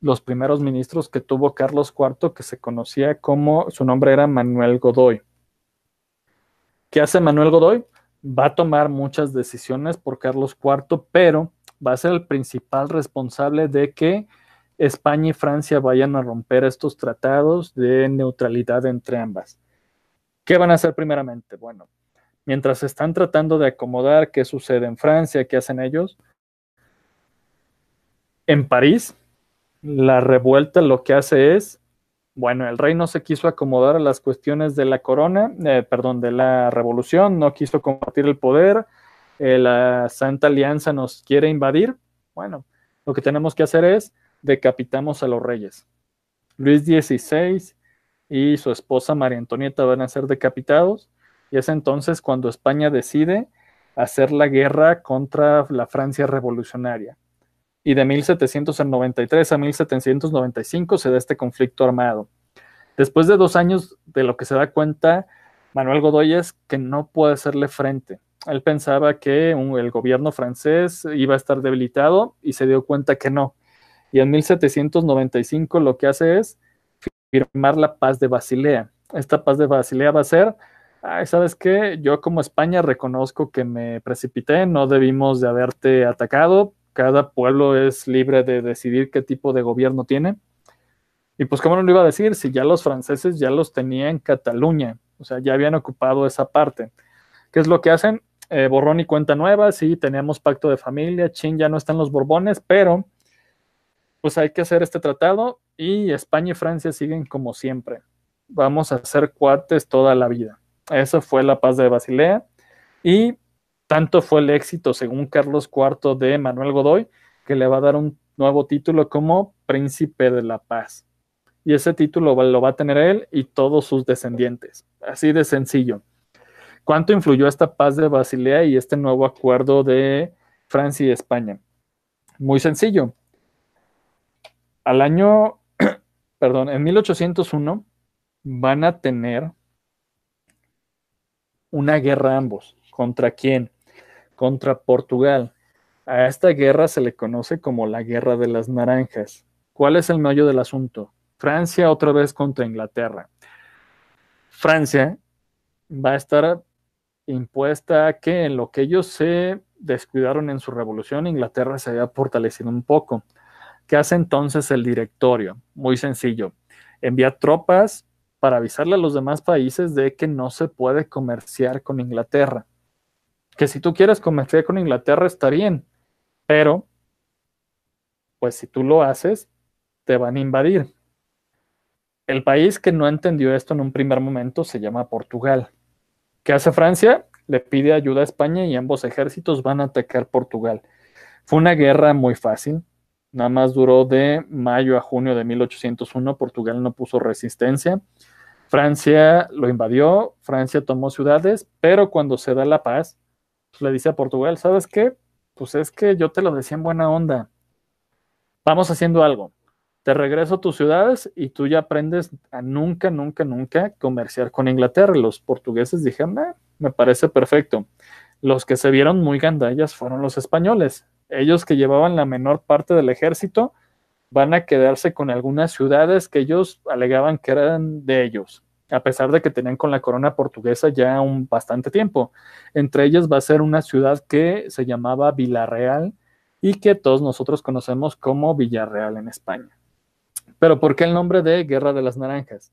los primeros ministros que tuvo Carlos IV, que se conocía como, su nombre era Manuel Godoy. ¿Qué hace Manuel Godoy? Va a tomar muchas decisiones por Carlos IV, pero va a ser el principal responsable de que España y Francia vayan a romper estos tratados de neutralidad entre ambas. ¿Qué van a hacer primeramente? Bueno, mientras están tratando de acomodar qué sucede en Francia, qué hacen ellos, en París la revuelta lo que hace es, bueno, el rey no se quiso acomodar a las cuestiones de la corona, eh, perdón, de la revolución, no quiso compartir el poder, eh, la Santa Alianza nos quiere invadir. Bueno, lo que tenemos que hacer es decapitamos a los reyes. Luis XVI y su esposa María Antonieta van a ser decapitados y es entonces cuando España decide hacer la guerra contra la Francia revolucionaria y de 1793 a 1795 se da este conflicto armado. Después de dos años de lo que se da cuenta Manuel Godoy es que no puede hacerle frente. Él pensaba que el gobierno francés iba a estar debilitado y se dio cuenta que no. Y en 1795 lo que hace es firmar la paz de Basilea. Esta paz de Basilea va a ser, ¿sabes qué? Yo como España reconozco que me precipité, no debimos de haberte atacado, cada pueblo es libre de decidir qué tipo de gobierno tiene. Y pues, ¿cómo no lo iba a decir? Si ya los franceses ya los tenían en Cataluña, o sea, ya habían ocupado esa parte. ¿Qué es lo que hacen? Eh, borrón y cuenta nueva, sí, teníamos pacto de familia, chin, ya no están los Borbones, pero pues hay que hacer este tratado y España y Francia siguen como siempre. Vamos a ser cuates toda la vida. Esa fue la paz de Basilea. Y tanto fue el éxito, según Carlos IV, de Manuel Godoy, que le va a dar un nuevo título como Príncipe de la Paz. Y ese título lo va a tener él y todos sus descendientes. Así de sencillo. ¿Cuánto influyó esta paz de Basilea y este nuevo acuerdo de Francia y España? Muy sencillo. Al año, [CLEARS THROAT] perdón, en 1801 van a tener una guerra ambos. ¿Contra quién? contra Portugal. A esta guerra se le conoce como la Guerra de las Naranjas. ¿Cuál es el meollo del asunto? Francia otra vez contra Inglaterra. Francia va a estar impuesta a que en lo que ellos se descuidaron en su revolución, Inglaterra se había fortalecido un poco. ¿Qué hace entonces el directorio? Muy sencillo. Envía tropas para avisarle a los demás países de que no se puede comerciar con Inglaterra que si tú quieres comerciar con Inglaterra está bien, pero pues si tú lo haces, te van a invadir. El país que no entendió esto en un primer momento se llama Portugal. ¿Qué hace Francia? Le pide ayuda a España y ambos ejércitos van a atacar Portugal. Fue una guerra muy fácil, nada más duró de mayo a junio de 1801, Portugal no puso resistencia. Francia lo invadió, Francia tomó ciudades, pero cuando se da la paz, pues, le dice a Portugal, ¿sabes qué? Pues es que yo te lo decía en buena onda. Vamos haciendo algo. Te regreso a tus ciudades y tú ya aprendes a nunca, nunca, nunca comerciar con Inglaterra. Los portugueses dijeron, ah, me parece perfecto. Los que se vieron muy gandallas fueron los españoles. Ellos que llevaban la menor parte del ejército van a quedarse con algunas ciudades que ellos alegaban que eran de ellos a pesar de que tenían con la corona portuguesa ya un bastante tiempo. Entre ellas va a ser una ciudad que se llamaba Villarreal y que todos nosotros conocemos como Villarreal en España. Pero ¿por qué el nombre de Guerra de las Naranjas?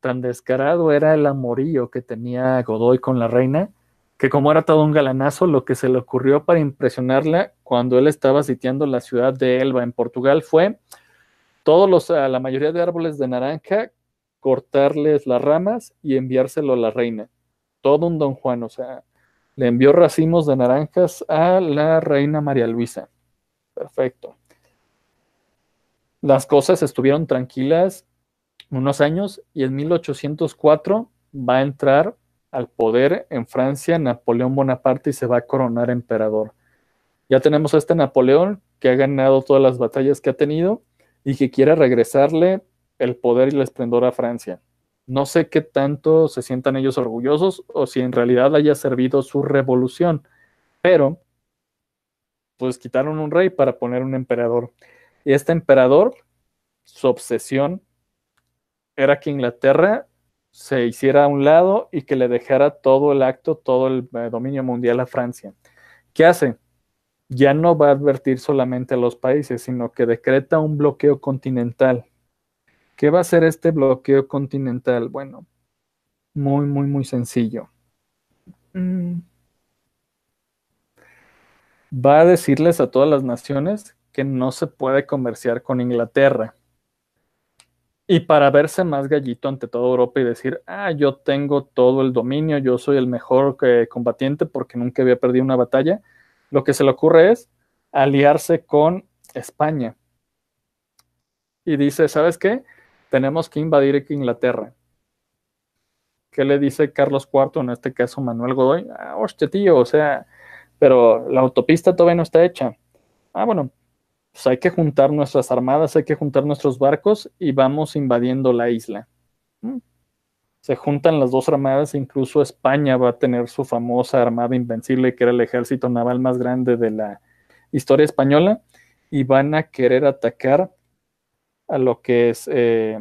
Tan descarado era el amorío que tenía Godoy con la reina, que como era todo un galanazo, lo que se le ocurrió para impresionarla cuando él estaba sitiando la ciudad de Elba en Portugal fue todos los, la mayoría de árboles de naranja cortarles las ramas y enviárselo a la reina. Todo un don Juan, o sea, le envió racimos de naranjas a la reina María Luisa. Perfecto. Las cosas estuvieron tranquilas unos años y en 1804 va a entrar al poder en Francia Napoleón Bonaparte y se va a coronar emperador. Ya tenemos a este Napoleón que ha ganado todas las batallas que ha tenido y que quiere regresarle el poder y el esplendor a Francia. No sé qué tanto se sientan ellos orgullosos o si en realidad haya servido su revolución, pero pues quitaron un rey para poner un emperador. Y este emperador, su obsesión era que Inglaterra se hiciera a un lado y que le dejara todo el acto, todo el eh, dominio mundial a Francia. ¿Qué hace? Ya no va a advertir solamente a los países, sino que decreta un bloqueo continental ¿Qué va a hacer este bloqueo continental? Bueno, muy, muy, muy sencillo. Mm. Va a decirles a todas las naciones que no se puede comerciar con Inglaterra. Y para verse más gallito ante toda Europa y decir, ah, yo tengo todo el dominio, yo soy el mejor eh, combatiente porque nunca había perdido una batalla, lo que se le ocurre es aliarse con España. Y dice, ¿sabes qué? tenemos que invadir Inglaterra. ¿Qué le dice Carlos IV, en este caso Manuel Godoy? Ah, tío, o sea, pero la autopista todavía no está hecha. Ah, bueno, pues hay que juntar nuestras armadas, hay que juntar nuestros barcos y vamos invadiendo la isla. Mm. Se juntan las dos armadas, incluso España va a tener su famosa armada invencible, que era el ejército naval más grande de la historia española, y van a querer atacar a lo que es, eh,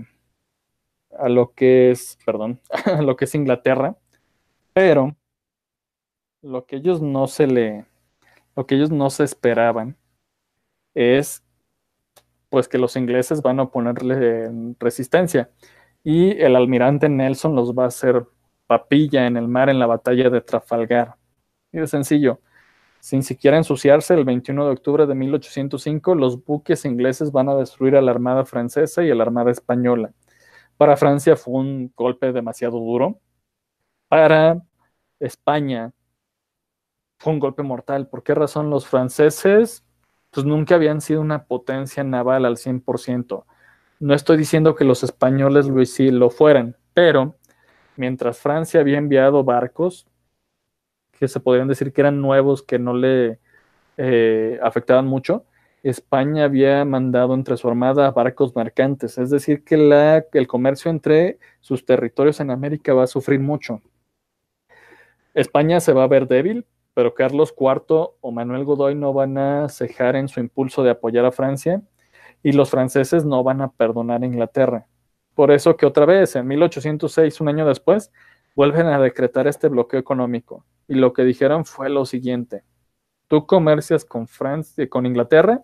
a lo que es, perdón, [LAUGHS] lo que es Inglaterra, pero lo que ellos no se le, lo que ellos no se esperaban es pues que los ingleses van a ponerle eh, resistencia y el almirante Nelson los va a hacer papilla en el mar en la batalla de Trafalgar. Y es sencillo, sin siquiera ensuciarse, el 21 de octubre de 1805, los buques ingleses van a destruir a la Armada francesa y a la Armada española. Para Francia fue un golpe demasiado duro. Para España fue un golpe mortal. ¿Por qué razón los franceses pues nunca habían sido una potencia naval al 100%? No estoy diciendo que los españoles lo, lo fueran, pero mientras Francia había enviado barcos, que se podrían decir que eran nuevos, que no le eh, afectaban mucho, España había mandado entre su armada barcos mercantes, es decir, que la, el comercio entre sus territorios en América va a sufrir mucho. España se va a ver débil, pero Carlos IV o Manuel Godoy no van a cejar en su impulso de apoyar a Francia y los franceses no van a perdonar a Inglaterra. Por eso que otra vez, en 1806, un año después, vuelven a decretar este bloqueo económico y lo que dijeron fue lo siguiente. Tú comercias con, Francia, eh, con Inglaterra,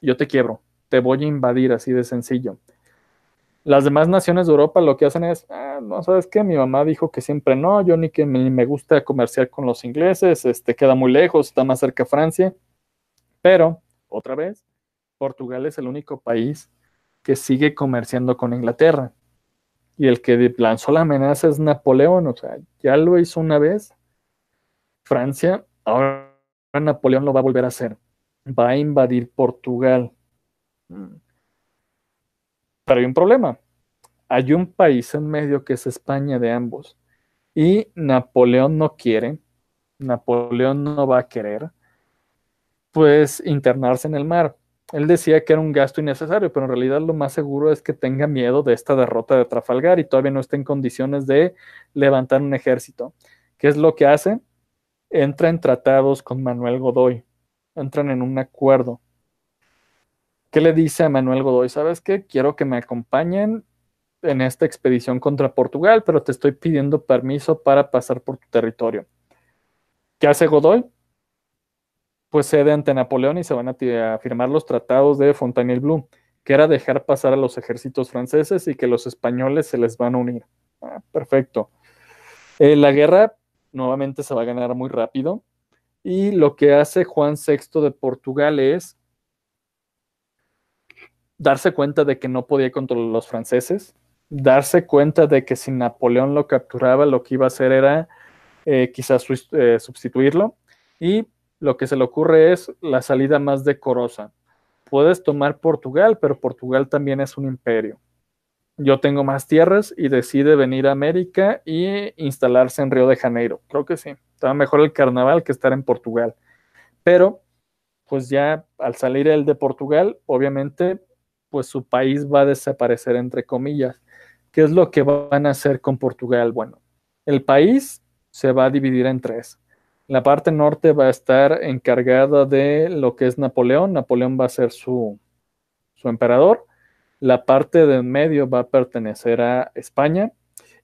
yo te quiebro, te voy a invadir así de sencillo. Las demás naciones de Europa lo que hacen es, ah, no sabes qué, mi mamá dijo que siempre no, yo ni que me, gusta comerciar con los ingleses, este queda muy lejos, está más cerca Francia. Pero, otra vez, Portugal es el único país que sigue comerciando con Inglaterra. Y el que lanzó la amenaza es Napoleón, o sea, ya lo hizo una vez, Francia, ahora Napoleón lo va a volver a hacer. Va a invadir Portugal. Mm. Pero hay un problema. Hay un país en medio que es España de ambos. Y Napoleón no quiere, Napoleón no va a querer, pues internarse en el mar. Él decía que era un gasto innecesario, pero en realidad lo más seguro es que tenga miedo de esta derrota de Trafalgar y todavía no está en condiciones de levantar un ejército. ¿Qué es lo que hace? entra en tratados con Manuel Godoy, entran en un acuerdo. ¿Qué le dice a Manuel Godoy? ¿Sabes qué? Quiero que me acompañen en esta expedición contra Portugal, pero te estoy pidiendo permiso para pasar por tu territorio. ¿Qué hace Godoy? Pues cede ante Napoleón y se van a, firmar los tratados de Fontainebleau, que era dejar pasar a los ejércitos franceses y que los españoles se les van a unir. Ah, perfecto. Eh, la guerra nuevamente se va a ganar muy rápido. Y lo que hace Juan VI de Portugal es darse cuenta de que no podía controlar los franceses, darse cuenta de que si Napoleón lo capturaba, lo que iba a hacer era eh, quizás eh, sustituirlo. Y lo que se le ocurre es la salida más decorosa. Puedes tomar Portugal, pero Portugal también es un imperio yo tengo más tierras y decide venir a América y instalarse en Río de Janeiro. Creo que sí. Estaba mejor el carnaval que estar en Portugal. Pero, pues ya al salir él de Portugal, obviamente, pues su país va a desaparecer, entre comillas. ¿Qué es lo que van a hacer con Portugal? Bueno, el país se va a dividir en tres. La parte norte va a estar encargada de lo que es Napoleón. Napoleón va a ser su, su emperador la parte del medio va a pertenecer a España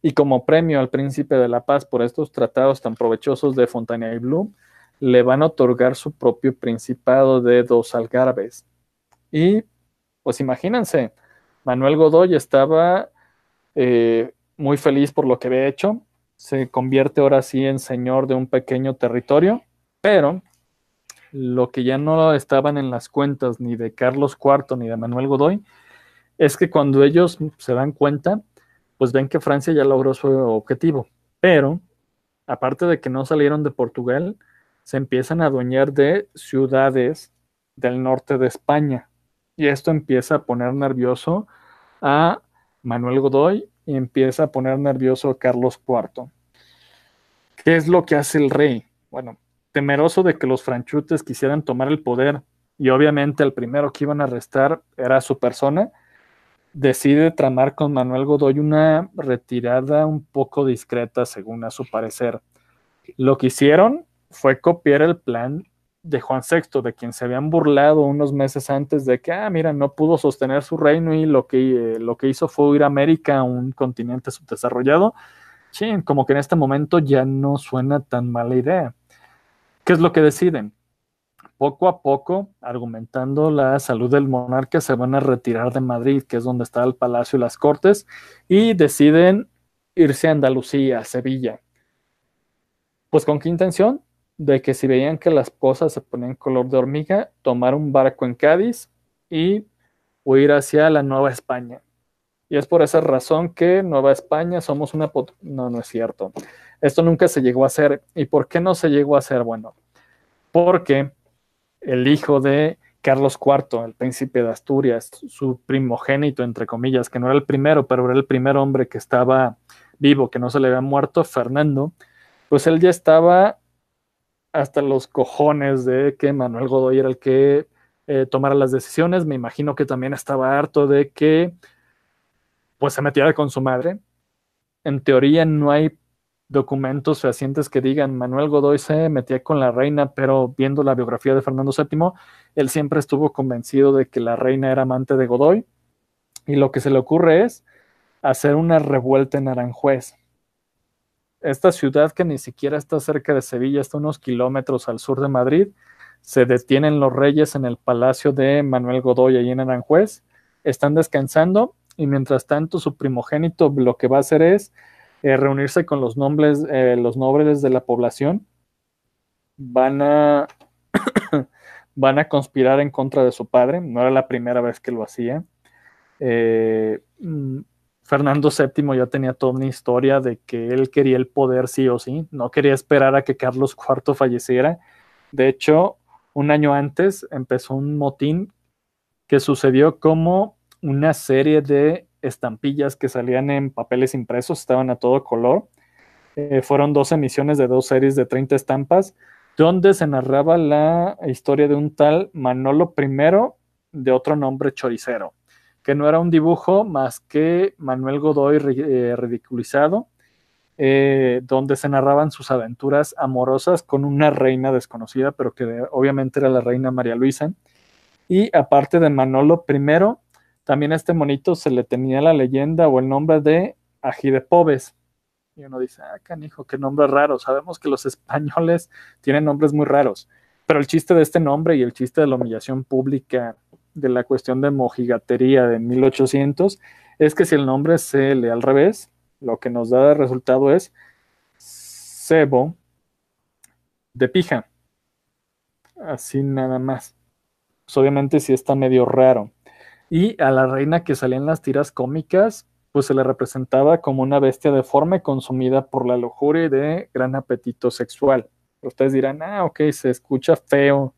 y como premio al príncipe de la paz por estos tratados tan provechosos de Fontana y Blum, le van a otorgar su propio principado de dos algarves. Y pues imagínense, Manuel Godoy estaba eh, muy feliz por lo que había hecho, se convierte ahora sí en señor de un pequeño territorio, pero lo que ya no estaban en las cuentas ni de Carlos IV ni de Manuel Godoy es que cuando ellos se dan cuenta, pues ven que Francia ya logró su objetivo. Pero, aparte de que no salieron de Portugal, se empiezan a adueñar de ciudades del norte de España. Y esto empieza a poner nervioso a Manuel Godoy y empieza a poner nervioso a Carlos IV. ¿Qué es lo que hace el rey? Bueno, temeroso de que los franchutes quisieran tomar el poder y obviamente el primero que iban a arrestar era su persona, decide tramar con Manuel Godoy una retirada un poco discreta, según a su parecer. Lo que hicieron fue copiar el plan de Juan VI, de quien se habían burlado unos meses antes de que, ah, mira, no pudo sostener su reino y lo que, eh, lo que hizo fue ir a América, un continente subdesarrollado. Sí, como que en este momento ya no suena tan mala idea. ¿Qué es lo que deciden? poco a poco, argumentando la salud del monarca, se van a retirar de Madrid, que es donde está el palacio y las cortes, y deciden irse a Andalucía, a Sevilla. Pues con qué intención? De que si veían que las cosas se ponían color de hormiga, tomar un barco en Cádiz y huir hacia la Nueva España. Y es por esa razón que Nueva España somos una... No, no es cierto. Esto nunca se llegó a hacer. ¿Y por qué no se llegó a hacer? Bueno, porque el hijo de Carlos IV, el príncipe de Asturias, su primogénito, entre comillas, que no era el primero, pero era el primer hombre que estaba vivo, que no se le había muerto, Fernando, pues él ya estaba hasta los cojones de que Manuel Godoy era el que eh, tomara las decisiones. Me imagino que también estaba harto de que pues se metiera con su madre. En teoría no hay documentos fehacientes que digan Manuel Godoy se metía con la reina, pero viendo la biografía de Fernando VII, él siempre estuvo convencido de que la reina era amante de Godoy y lo que se le ocurre es hacer una revuelta en Aranjuez. Esta ciudad que ni siquiera está cerca de Sevilla, está unos kilómetros al sur de Madrid, se detienen los reyes en el palacio de Manuel Godoy allí en Aranjuez, están descansando y mientras tanto su primogénito lo que va a hacer es eh, reunirse con los, nobles, eh, los nobles de la población, van a, [COUGHS] van a conspirar en contra de su padre. No era la primera vez que lo hacía. Eh, mm, Fernando VII ya tenía toda una historia de que él quería el poder sí o sí, no quería esperar a que Carlos IV falleciera. De hecho, un año antes empezó un motín que sucedió como una serie de estampillas que salían en papeles impresos, estaban a todo color. Eh, fueron dos emisiones de dos series de 30 estampas, donde se narraba la historia de un tal Manolo I, de otro nombre choricero, que no era un dibujo más que Manuel Godoy eh, ridiculizado, eh, donde se narraban sus aventuras amorosas con una reina desconocida, pero que obviamente era la reina María Luisa. Y aparte de Manolo I, también a este monito se le tenía la leyenda o el nombre de ají de Y uno dice, ah, canijo, qué nombre raro. Sabemos que los [LAUGHS] españoles tienen nombres muy raros. Pero el chiste de este nombre y el chiste de la humillación pública de la cuestión de mojigatería de 1800 es que si el nombre se lee al revés, lo que nos da el resultado es cebo de pija. Así nada más. Pues obviamente si está medio raro. Y a la reina que salía en las tiras cómicas, pues se le representaba como una bestia deforme consumida por la lujuria y de gran apetito sexual. ustedes dirán, ah, ok, se escucha feo.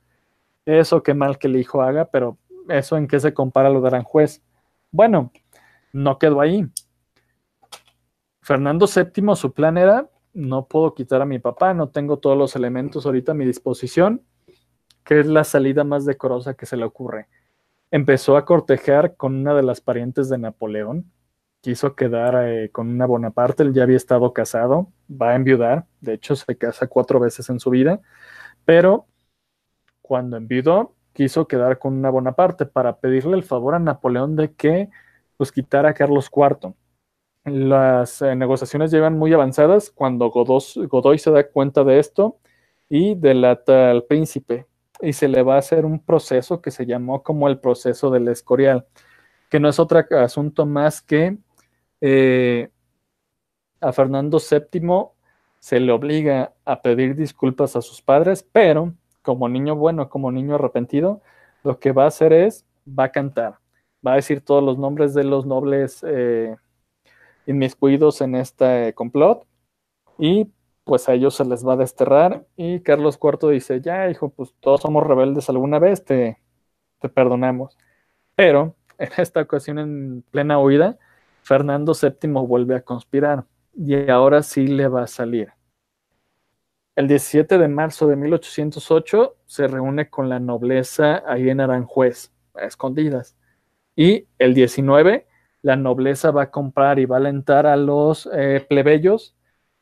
Eso qué mal que el hijo haga, pero eso en qué se compara lo de Aranjuez. Bueno, no quedó ahí. Fernando VII, su plan era, no puedo quitar a mi papá, no tengo todos los elementos ahorita a mi disposición, que es la salida más decorosa que se le ocurre empezó a cortejar con una de las parientes de Napoleón. Quiso quedar eh, con una Bonaparte, él ya había estado casado, va a enviudar, de hecho se casa cuatro veces en su vida, pero cuando enviudó, quiso quedar con una Bonaparte para pedirle el favor a Napoleón de que los pues, quitara a Carlos IV. Las eh, negociaciones llevan muy avanzadas cuando Godoy se da cuenta de esto y delata al príncipe, y se le va a hacer un proceso que se llamó como el proceso del escorial, que no es otro asunto más que eh, a Fernando VII se le obliga a pedir disculpas a sus padres, pero como niño bueno, como niño arrepentido, lo que va a hacer es, va a cantar, va a decir todos los nombres de los nobles eh, inmiscuidos en este eh, complot y pues a ellos se les va a desterrar. Y Carlos IV dice, ya, hijo, pues todos somos rebeldes alguna vez, te, te perdonamos. Pero [LAUGHS] en esta ocasión, en plena huida, Fernando VII vuelve a conspirar y ahora sí le va a salir. El 17 de marzo de 1808 se reúne con la nobleza ahí en Aranjuez, a escondidas. Y el 19, la nobleza va a comprar y va a alentar a los eh, plebeyos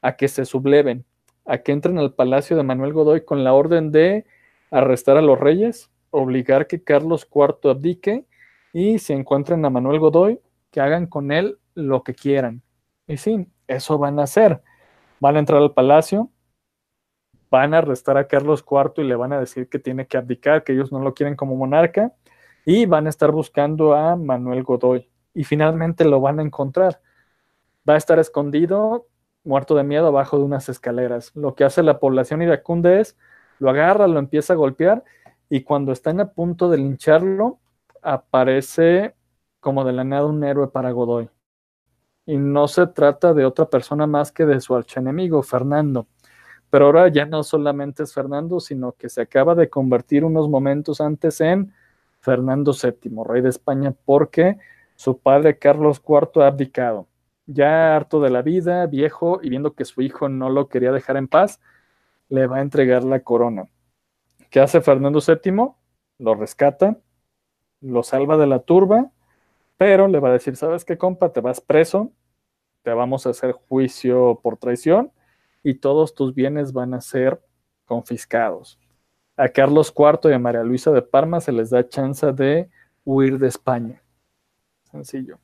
a que se subleven, a que entren al palacio de Manuel Godoy con la orden de arrestar a los reyes, obligar que Carlos IV abdique y si encuentren a Manuel Godoy, que hagan con él lo que quieran. Y sí, eso van a hacer. Van a entrar al palacio, van a arrestar a Carlos IV y le van a decir que tiene que abdicar, que ellos no lo quieren como monarca, y van a estar buscando a Manuel Godoy. Y finalmente lo van a encontrar. Va a estar escondido muerto de miedo abajo de unas escaleras. Lo que hace la población iracunda es lo agarra, lo empieza a golpear y cuando están a punto de lincharlo, aparece como de la nada un héroe para Godoy. Y no se trata de otra persona más que de su archenemigo, Fernando. Pero ahora ya no solamente es Fernando, sino que se acaba de convertir unos momentos antes en Fernando VII, rey de España, porque su padre Carlos IV ha abdicado ya harto de la vida, viejo, y viendo que su hijo no lo quería dejar en paz, le va a entregar la corona. ¿Qué hace Fernando VII? Lo rescata, lo salva de la turba, pero le va a decir, ¿sabes qué, compa? Te vas preso, te vamos a hacer juicio por traición y todos tus bienes van a ser confiscados. A Carlos IV y a María Luisa de Parma se les da chance de huir de España. Sencillo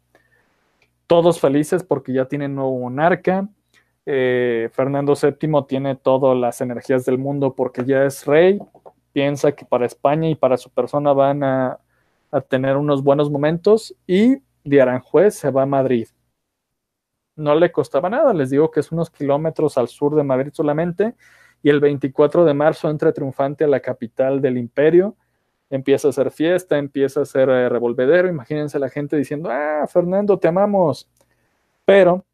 todos felices porque ya tienen nuevo monarca. Eh, Fernando VII tiene todas las energías del mundo porque ya es rey. Piensa que para España y para su persona van a, a tener unos buenos momentos y de Aranjuez se va a Madrid. No le costaba nada, les digo que es unos kilómetros al sur de Madrid solamente y el 24 de marzo entra triunfante a la capital del imperio empieza a hacer fiesta, empieza a ser eh, revolvedero. Imagínense la gente diciendo, ah, Fernando, te amamos. Pero,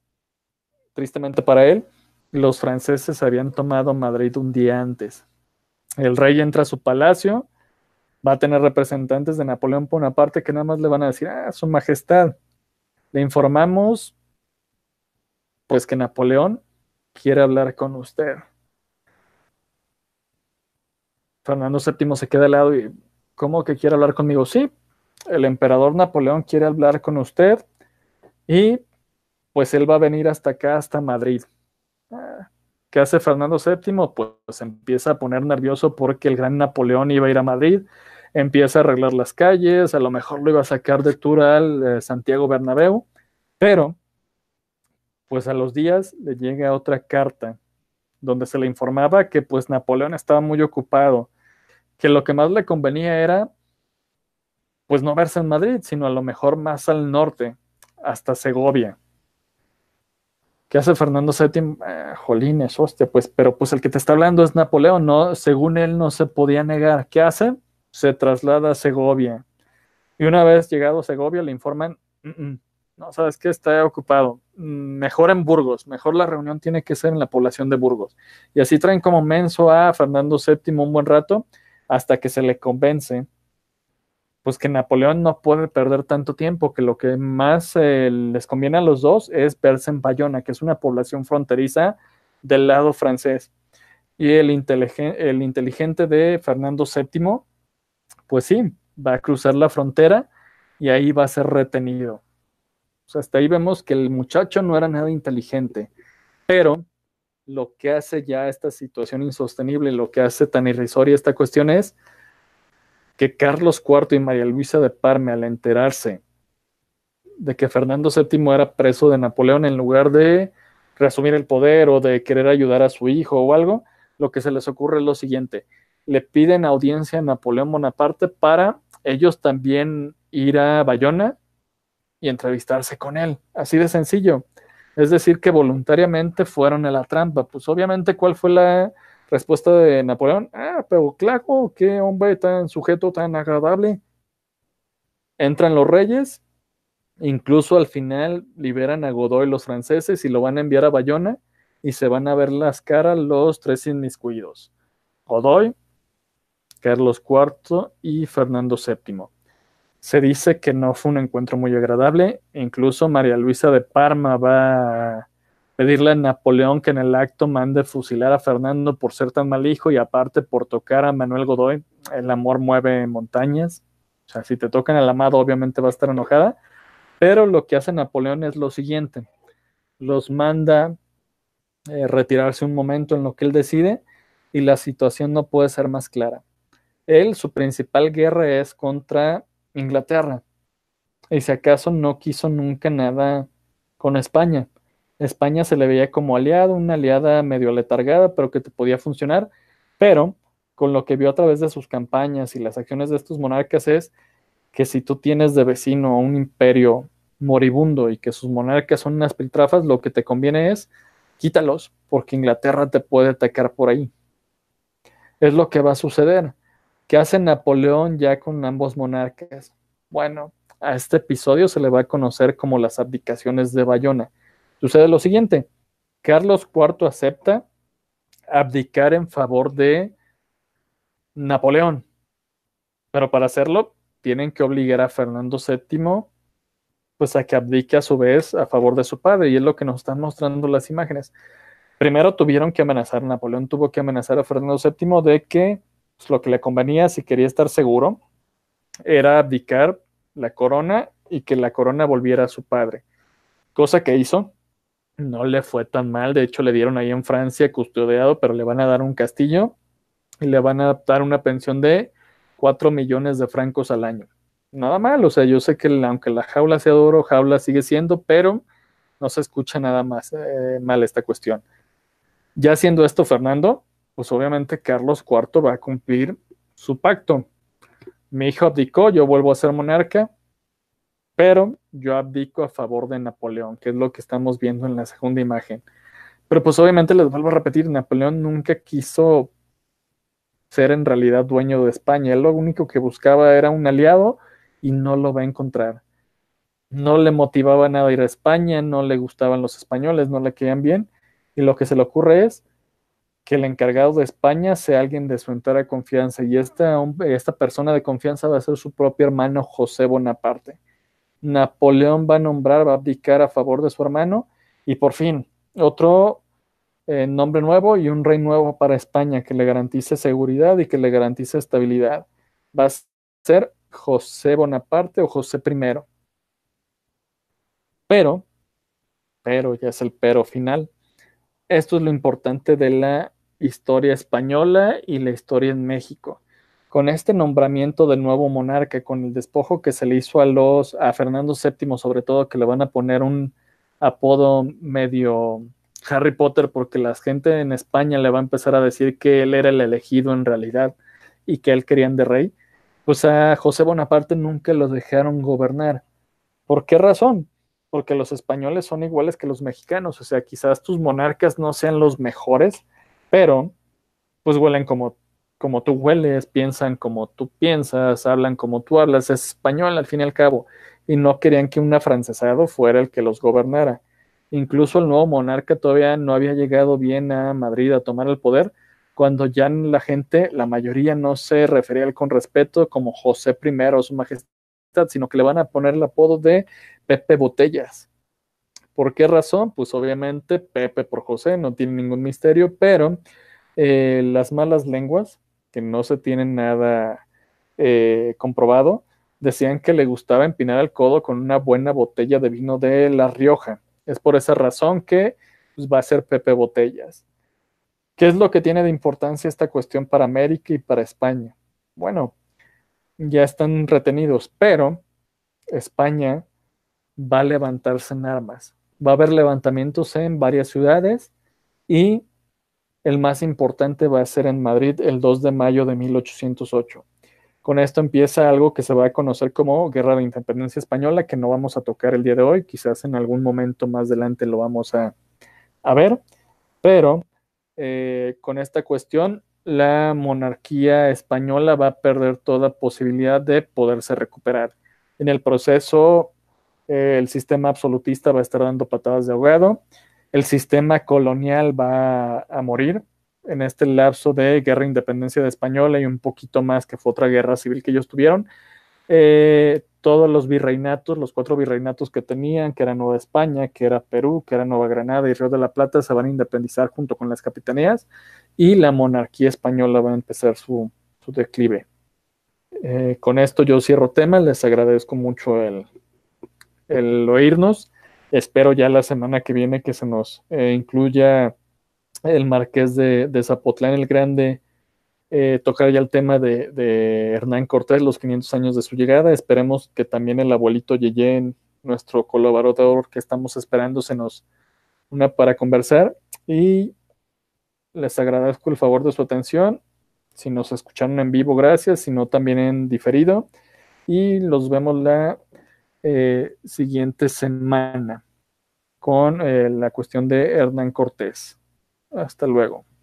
tristemente para él, los franceses habían tomado Madrid un día antes. El rey entra a su palacio, va a tener representantes de Napoleón por una parte que nada más le van a decir, ah, su majestad, le informamos pues que Napoleón quiere hablar con usted. Fernando VII se queda al lado y ¿Cómo que quiere hablar conmigo? Sí, el emperador Napoleón quiere hablar con usted y pues él va a venir hasta acá, hasta Madrid. Ah, ¿Qué hace Fernando VII? Pues empieza a poner nervioso porque el gran Napoleón iba a ir a Madrid, empieza a arreglar las calles, a lo mejor lo iba a sacar de Tural al eh, Santiago Bernabéu, pero pues a los días le llega otra carta donde se le informaba que pues Napoleón estaba muy ocupado, que lo que más le convenía era, pues no verse en Madrid, sino a lo mejor más al norte, hasta Segovia. ¿Qué hace Fernando VII? Eh, jolines, hostia, pues, pero pues el que te está hablando es Napoleón, no, según él no se podía negar. ¿Qué hace? Se traslada a Segovia. Y una vez llegado a Segovia le informan, no, sabes qué? está ocupado, mm, mejor en Burgos, mejor la reunión tiene que ser en la población de Burgos. Y así traen como menso a Fernando VII un buen rato hasta que se le convence, pues que Napoleón no puede perder tanto tiempo, que lo que más eh, les conviene a los dos es verse en Bayona, que es una población fronteriza del lado francés. Y el, el inteligente de Fernando VII, pues sí, va a cruzar la frontera y ahí va a ser retenido. hasta ahí vemos que el muchacho no era nada inteligente, pero lo que hace ya esta situación insostenible, lo que hace tan irrisoria esta cuestión es que Carlos IV y María Luisa de Parme, al enterarse de que Fernando VII era preso de Napoleón, en lugar de reasumir el poder o de querer ayudar a su hijo o algo, lo que se les ocurre es lo siguiente. Le piden audiencia a Napoleón Bonaparte para ellos también ir a Bayona y entrevistarse con él. Así de sencillo. Es decir, que voluntariamente fueron a la trampa. Pues obviamente, ¿cuál fue la respuesta de Napoleón? Ah, pero claro, qué hombre tan sujeto, tan agradable. Entran los reyes, incluso al final liberan a Godoy los franceses y lo van a enviar a Bayona y se van a ver las caras los tres inmiscuidos. Godoy, Carlos IV y Fernando VII. Se dice que no fue un encuentro muy agradable. Incluso María Luisa de Parma va a pedirle a Napoleón que en el acto mande fusilar a Fernando por ser tan mal hijo y aparte por tocar a Manuel Godoy. El amor mueve montañas. O sea, si te tocan el amado, obviamente va a estar enojada. Pero lo que hace Napoleón es lo siguiente: los manda eh, retirarse un momento en lo que él decide y la situación no puede ser más clara. Él, su principal guerra es contra Inglaterra. Y si acaso no quiso nunca nada con España. España se le veía como aliado, una aliada medio letargada, pero que te podía funcionar. Pero con lo que vio a través de sus campañas y las acciones de estos monarcas es que si tú tienes de vecino un imperio moribundo y que sus monarcas son unas piltrafas, lo que te conviene es quítalos, porque Inglaterra te puede atacar por ahí. Es lo que va a suceder. ¿Qué hace Napoleón ya con ambos monarcas? Bueno, a este episodio se le va a conocer como las abdicaciones de Bayona. Sucede lo siguiente, Carlos IV acepta abdicar en favor de Napoleón, pero para hacerlo tienen que obligar a Fernando VII pues a que abdique a su vez a favor de su padre y es lo que nos están mostrando las imágenes. Primero tuvieron que amenazar a Napoleón, tuvo que amenazar a Fernando VII de que pues, lo que le convenía si quería estar seguro era abdicar la corona y que la corona volviera a su padre, cosa que hizo. No le fue tan mal, de hecho le dieron ahí en Francia custodiado, pero le van a dar un castillo y le van a dar una pensión de 4 millones de francos al año. Nada mal, o sea, yo sé que aunque la jaula sea de jaula sigue siendo, pero no se escucha nada más eh, mal esta cuestión. Ya siendo esto, Fernando, pues obviamente Carlos IV va a cumplir su pacto. Mi hijo abdicó, yo vuelvo a ser monarca, pero yo abdico a favor de Napoleón, que es lo que estamos viendo en la segunda imagen. Pero pues obviamente les vuelvo a repetir, Napoleón nunca quiso ser en realidad dueño de España. Él lo único que buscaba era un aliado y no lo va a encontrar. No le motivaba nada ir a España, no le gustaban los españoles, no le querían bien. Y lo que se le ocurre es, que el encargado de España sea alguien de su entera confianza y esta, esta persona de confianza va a ser su propio hermano José Bonaparte. Napoleón va a nombrar, va a abdicar a favor de su hermano y por fin otro eh, nombre nuevo y un rey nuevo para España que le garantice seguridad y que le garantice estabilidad. Va a ser José Bonaparte o José I. Pero, pero ya es el pero final. Esto es lo importante de la historia española y la historia en México. Con este nombramiento del nuevo monarca, con el despojo que se le hizo a los a Fernando VII, sobre todo que le van a poner un apodo medio Harry Potter porque la gente en España le va a empezar a decir que él era el elegido en realidad y que él querían de rey, pues a José Bonaparte nunca lo dejaron gobernar. ¿Por qué razón? Porque los españoles son iguales que los mexicanos, o sea, quizás tus monarcas no sean los mejores, pero pues huelen como, como tú hueles, piensan como tú piensas, hablan como tú hablas, es español al fin y al cabo, y no querían que un afrancesado fuera el que los gobernara. Incluso el nuevo monarca todavía no había llegado bien a Madrid a tomar el poder, cuando ya la gente, la mayoría no se refería con respeto como José I o su majestad, sino que le van a poner el apodo de Pepe Botellas. ¿Por qué razón? Pues obviamente Pepe por José, no tiene ningún misterio, pero eh, las malas lenguas, que no se tienen nada eh, comprobado, decían que le gustaba empinar el codo con una buena botella de vino de La Rioja. Es por esa razón que pues, va a ser Pepe Botellas. ¿Qué es lo que tiene de importancia esta cuestión para América y para España? Bueno, ya están retenidos, pero España va a levantarse en armas va a haber levantamientos en varias ciudades y el más importante va a ser en Madrid el 2 de mayo de 1808. Con esto empieza algo que se va a conocer como Guerra de Independencia Española, que no vamos a tocar el día de hoy, quizás en algún momento más adelante lo vamos a, ver, pero eh, con esta cuestión la monarquía española va a perder toda posibilidad de poderse recuperar. En el proceso el sistema absolutista va a estar dando patadas de ahogado, el sistema colonial va a, morir en este lapso de guerra e independencia de española y un poquito más que fue otra guerra civil que ellos tuvieron. Eh, todos los virreinatos, los cuatro virreinatos que tenían, que era Nueva España, que era Perú, que era Nueva Granada y Río de la Plata, se van a independizar junto con las capitanías y la monarquía española va a empezar su, declive. Eh, con esto yo cierro tema, les agradezco mucho el, el oírnos. Espero ya la semana que viene que se nos eh, incluya el marqués de, Zapotlán el Grande, eh, tocar ya el tema de, Hernán Cortés, los 500 años de su llegada. Esperemos que también el abuelito Yeyen nuestro colaborador que estamos esperando, se nos una para conversar. Y les agradezco el favor de su atención. Si nos escucharon en vivo, gracias. Si no, también en diferido. Y los vemos la eh, siguiente semana con eh, la cuestión de Hernán Cortés. Hasta luego.